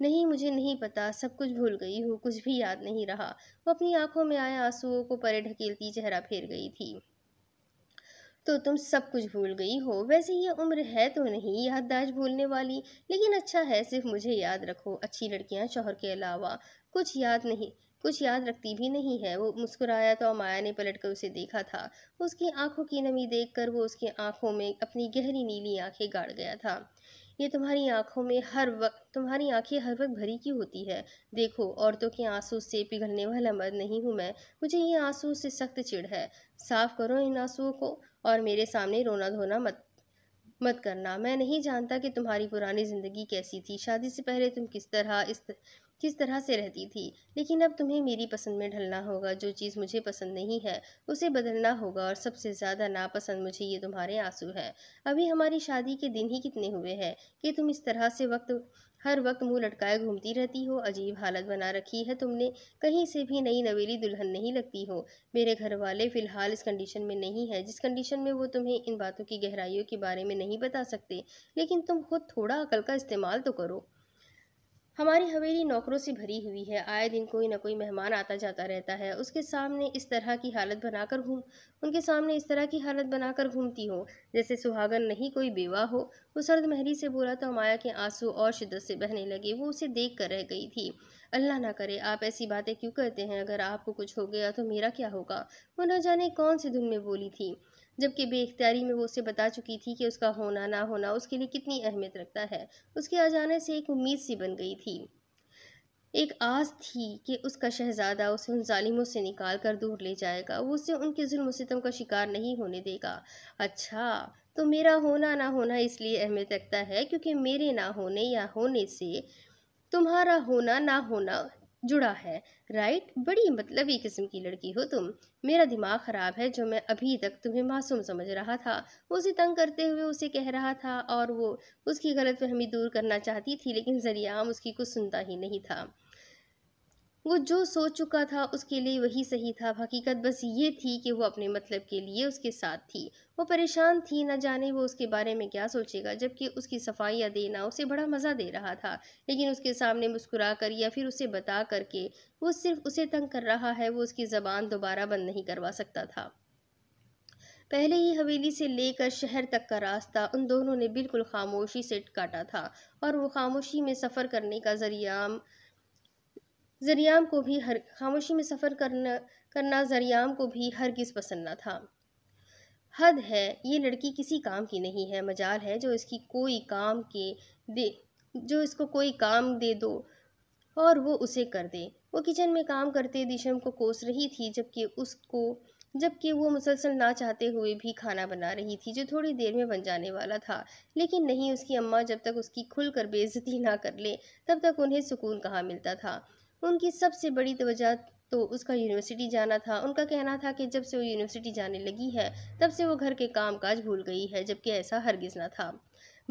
नहीं मुझे नहीं पता सब कुछ भूल गई हूँ कुछ भी याद नहीं रहा वो अपनी आंखों में आए आंसुओं को परे ढकेलती चेहरा फेर गई थी तो तुम सब कुछ भूल गई हो वैसे ये उम्र है तो नहीं याददाश्त भूलने वाली लेकिन अच्छा है सिर्फ मुझे याद रखो अच्छी लड़कियां शोहर के अलावा कुछ याद नहीं कुछ याद रखती भी नहीं है वो मुस्कुराया तो अमाया ने पलट कर उसे देखा था उसकी आंखों की नमी देखकर वो उसकी आंखों में अपनी गहरी नीली आंखें गाड़ गया था ये तुम्हारी आंखों में हर वक्त तुम्हारी आंखें हर वक्त भरी की होती है देखो औरतों के आंसू से पिघलने वाला मर्द नहीं हूँ मैं मुझे ये आंसू से सख्त चिड़ है साफ करो इन आंसुओं को और मेरे सामने रोना धोना मत मत करना मैं नहीं जानता कि तुम्हारी पुरानी ज़िंदगी कैसी थी शादी से पहले तुम किस तरह इस किस तरह से रहती थी लेकिन अब तुम्हें मेरी पसंद में ढलना होगा जो चीज़ मुझे पसंद नहीं है उसे बदलना होगा और सबसे ज़्यादा नापसंद मुझे ये तुम्हारे आंसू है अभी हमारी शादी के दिन ही कितने हुए हैं कि तुम इस तरह से वक्त हर वक्त मुंह लटकाए घूमती रहती हो अजीब हालत बना रखी है तुमने कहीं से भी नई नवेली दुल्हन नहीं लगती हो मेरे घर वाले फ़िलहाल इस कंडीशन में नहीं है जिस कंडीशन में वो तुम्हें इन बातों की गहराइयों के बारे में नहीं बता सकते लेकिन तुम खुद थोड़ा अकल का इस्तेमाल तो करो हमारी हवेली नौकरों से भरी हुई है आए दिन कोई ना कोई मेहमान आता जाता रहता है उसके सामने इस तरह की हालत बनाकर घूम उनके सामने इस तरह की हालत बनाकर घूमती हो जैसे सुहागन नहीं कोई बेवा हो वो सर्द महरी से बोला तो माया के आंसू और शिद्दत से बहने लगे वो उसे देख कर रह गई थी अल्लाह ना करे आप ऐसी बातें क्यों करते हैं अगर आपको कुछ हो गया तो मेरा क्या होगा वो न जाने कौन सी धुन में बोली थी जबकि बेख्तियारी में वो उसे बता चुकी थी कि उसका होना ना होना उसके लिए कितनी अहमियत रखता है उसके आ जाने से एक उम्मीद सी बन गई थी एक आस थी कि उसका शहजादा उसे उन ालिमों से निकाल कर दूर ले जाएगा वो उसे उनके जुल्म सितम का शिकार नहीं होने देगा अच्छा तो मेरा होना ना होना इसलिए अहमियत रखता है क्योंकि मेरे ना होने या होने से तुम्हारा होना ना होना जुड़ा है राइट बड़ी मतलब ही किस्म की लड़की हो तुम मेरा दिमाग ख़राब है जो मैं अभी तक तुम्हें मासूम समझ रहा था उसे तंग करते हुए उसे कह रहा था और वो उसकी गलतफहमी दूर करना चाहती थी लेकिन जरियाम उसकी कुछ सुनता ही नहीं था वो जो सोच चुका था उसके लिए वही सही था हकीकत बस ये थी कि वो अपने मतलब के लिए उसके साथ थी वो परेशान थी न जाने वो उसके बारे में क्या सोचेगा जबकि उसकी सफाइयाँ देना उसे बड़ा मज़ा दे रहा था लेकिन उसके सामने मुस्कुरा कर या फिर उसे बता करके वो सिर्फ उसे तंग कर रहा है वो उसकी ज़बान दोबारा बंद नहीं करवा सकता था पहले ही हवेली से लेकर शहर तक का रास्ता उन दोनों ने बिल्कुल खामोशी से काटा था और वो खामोशी में सफ़र करने का जरिया जरियाम को भी हर खामोशी में सफ़र करना करना जरियाम को भी हर किस पसंद ना था हद है ये लड़की किसी काम की नहीं है मजाल है जो इसकी कोई काम के दे जो इसको कोई काम दे दो और वो उसे कर दे वो किचन में काम करते दिशम को कोस रही थी जबकि उसको जबकि वो मुसलसल ना चाहते हुए भी खाना बना रही थी जो थोड़ी देर में बन जाने वाला था लेकिन नहीं उसकी अम्मा जब तक उसकी खुल कर बेइज्जती ना कर ले तब तक उन्हें सुकून कहाँ मिलता था उनकी सबसे बड़ी तोजह तो उसका यूनिवर्सिटी जाना था उनका कहना था कि जब से वो यूनिवर्सिटी जाने लगी है तब से वो घर के काम काज भूल गई है जबकि ऐसा हरगिज़ ना था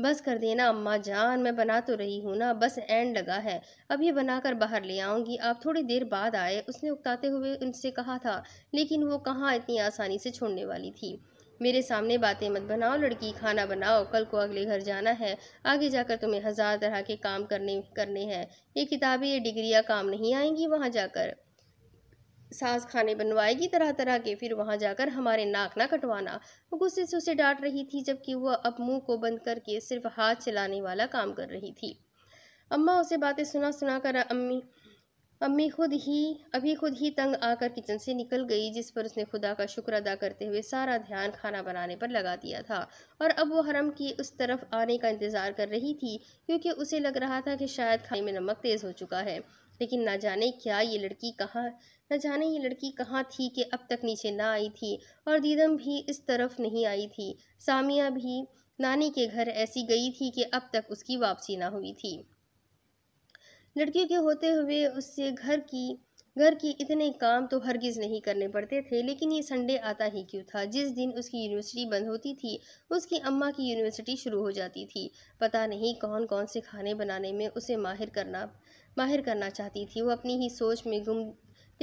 बस कर देना अम्मा जान मैं बना तो रही हूँ ना बस एंड लगा है अब ये बनाकर बाहर ले आऊँगी आप थोड़ी देर बाद आए उसने उकताते हुए उनसे कहा था लेकिन वो कहाँ इतनी आसानी से छोड़ने वाली थी मेरे सामने बातें मत बनाओ लड़की खाना बनाओ कल को अगले घर जाना है आगे जाकर तुम्हें हज़ार तरह के काम करने करने हैं ये किताबें ये डिग्रियाँ काम नहीं आएंगी वहाँ जाकर सास खाने बनवाएगी तरह तरह के फिर वहाँ जाकर हमारे नाक ना कटवाना वो गुस्से से उसे डांट रही थी जबकि वह अब मुंह को बंद करके सिर्फ हाथ चलाने वाला काम कर रही थी अम्मा उसे बातें सुना सुना कर अम्मी अम्मी खुद ही अभी खुद ही तंग आकर किचन से निकल गई जिस पर उसने खुदा का शुक्र अदा करते हुए सारा ध्यान खाना बनाने पर लगा दिया था और अब वो हरम की उस तरफ आने का इंतज़ार कर रही थी क्योंकि उसे लग रहा था कि शायद खाने में नमक तेज़ हो चुका है लेकिन ना जाने क्या ये लड़की कहाँ न जाने ये लड़की कहाँ थी कि अब तक नीचे ना आई थी और दीदम भी इस तरफ नहीं आई थी सामिया भी नानी के घर ऐसी गई थी कि अब तक उसकी वापसी ना हुई थी लड़कियों के होते हुए उससे घर की घर की इतने काम तो हरगिज़ नहीं करने पड़ते थे लेकिन ये संडे आता ही क्यों था जिस दिन उसकी यूनिवर्सिटी बंद होती थी उसकी अम्मा की यूनिवर्सिटी शुरू हो जाती थी पता नहीं कौन कौन से खाने बनाने में उसे माहिर करना माहिर करना चाहती थी वो अपनी ही सोच में गुम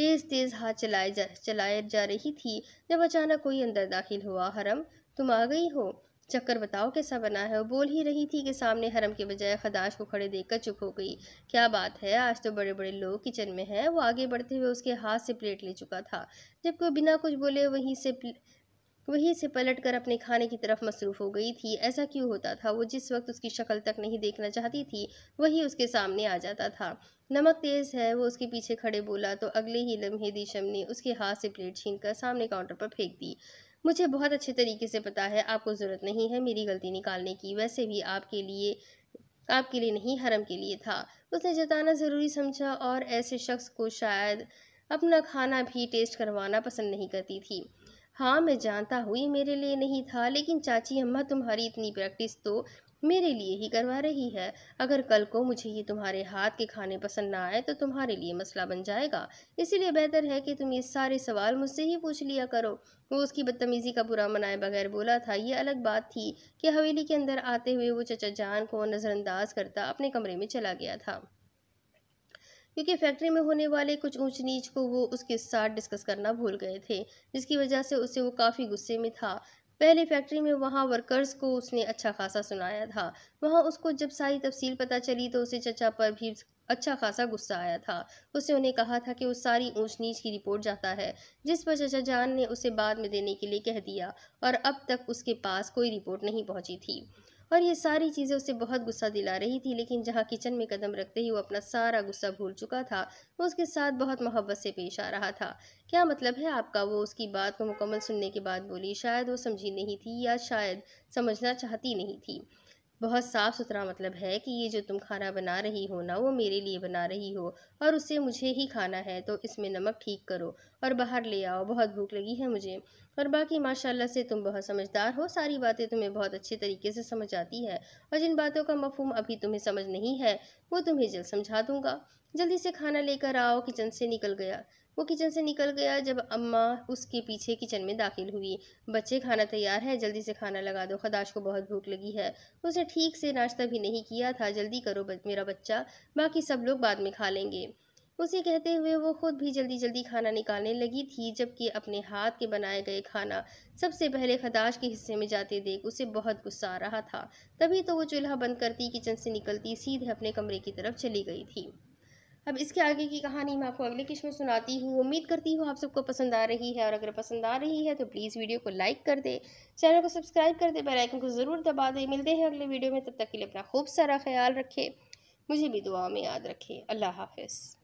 तेज़ तेज़ हाथ चलाए जा चलाए जा रही थी जब अचानक कोई अंदर दाखिल हुआ हरम तुम आ गई हो चक्कर बताओ कैसा बना है और बोल ही रही थी कि सामने हरम के बजाय खदाश को खड़े देखकर चुप हो गई क्या बात है आज तो बड़े बड़े लोग किचन में हैं वो आगे बढ़ते हुए उसके हाथ से प्लेट ले चुका था जबकि वो बिना कुछ बोले वहीं से वहीं से पलट कर अपने खाने की तरफ मसरूफ़ हो गई थी ऐसा क्यों होता था वो जिस वक्त उसकी शक्ल तक नहीं देखना चाहती थी वही उसके सामने आ जाता था नमक तेज़ है वो उसके पीछे खड़े बोला तो अगले ही लम्हे दिशम ने उसके हाथ से प्लेट छीन कर सामने काउंटर पर फेंक दी मुझे बहुत अच्छे तरीके से पता है आपको ज़रूरत नहीं है मेरी गलती निकालने की वैसे भी आपके लिए आपके लिए नहीं हरम के लिए था उसने जताना ज़रूरी समझा और ऐसे शख्स को शायद अपना खाना भी टेस्ट करवाना पसंद नहीं करती थी हाँ मैं जानता हुई मेरे लिए नहीं था लेकिन चाची अम्मा तुम्हारी इतनी प्रैक्टिस तो मेरे लिए ही करवा रही है अगर कल को मुझे ये तुम्हारे हाथ के खाने पसंद ना आए तो तुम्हारे लिए मसला बन जाएगा इसीलिए बेहतर है कि तुम ये सारे सवाल मुझसे ही पूछ लिया करो वो उसकी बदतमीज़ी का बुरा मनाए बगैर बोला था ये अलग बात थी कि हवेली के अंदर आते हुए वो चचा जान को नज़रअंदाज करता अपने कमरे में चला गया था क्योंकि फैक्ट्री में होने वाले कुछ ऊंच नीच को वो उसके साथ डिस्कस करना भूल गए थे जिसकी वजह से उसे वो काफ़ी गुस्से में था पहले फैक्ट्री में वहाँ वर्कर्स को उसने अच्छा खासा सुनाया था वहाँ उसको जब सारी तफसील पता चली तो उसे चचा पर भी अच्छा खासा गुस्सा आया था उसने उन्हें कहा था कि वो सारी ऊंच नीच की रिपोर्ट जाता है जिस पर चचा जान ने उसे बाद में देने के लिए कह दिया और अब तक उसके पास कोई रिपोर्ट नहीं पहुँची थी और ये सारी चीज़ें उसे बहुत गुस्सा दिला रही थी लेकिन जहाँ किचन में कदम रखते ही वो अपना सारा गुस्सा भूल चुका था वो उसके साथ बहुत मोहब्बत से पेश आ रहा था क्या मतलब है आपका वो उसकी बात को मुकम्मल सुनने के बाद बोली शायद वो समझी नहीं थी या शायद समझना चाहती नहीं थी बहुत साफ़ सुथरा मतलब है कि ये जो तुम खाना बना रही हो ना वो मेरे लिए बना रही हो और उसे मुझे ही खाना है तो इसमें नमक ठीक करो और बाहर ले आओ बहुत भूख लगी है मुझे और बाकी माशाल्लाह से तुम बहुत समझदार हो सारी बातें तुम्हें बहुत अच्छे तरीके से समझ आती है और जिन बातों का मफहम अभी तुम्हें समझ नहीं है वो तुम्हें जल्द समझा दूंगा जल्दी से खाना लेकर आओ किचन से निकल गया वो किचन से निकल गया जब अम्मा उसके पीछे किचन में दाखिल हुई बच्चे खाना तैयार है जल्दी से खाना लगा दो खदाश को बहुत भूख लगी है उसने ठीक से नाश्ता भी नहीं किया था जल्दी करो मेरा बच्चा बाकी सब लोग बाद में खा लेंगे उसे कहते हुए वो खुद भी जल्दी जल्दी खाना निकालने लगी थी जबकि अपने हाथ के बनाए गए खाना सबसे पहले खदाश के हिस्से में जाते देख उसे बहुत गुस्सा आ रहा था तभी तो वो चूल्हा बंद करती किचन से निकलती सीधे अपने कमरे की तरफ चली गई थी अब इसके आगे की कहानी मैं आपको अगले किश में सुनाती हूँ उम्मीद करती हूँ आप सबको पसंद आ रही है और अगर पसंद आ रही है तो प्लीज़ वीडियो को लाइक कर दे चैनल को सब्सक्राइब कर दे बेलाइकन को ज़रूर दबा दे मिलते हैं अगले वीडियो में तब तक के लिए अपना खूब सारा ख्याल रखें मुझे भी दुआ में याद रखें अल्लाह हाफिज़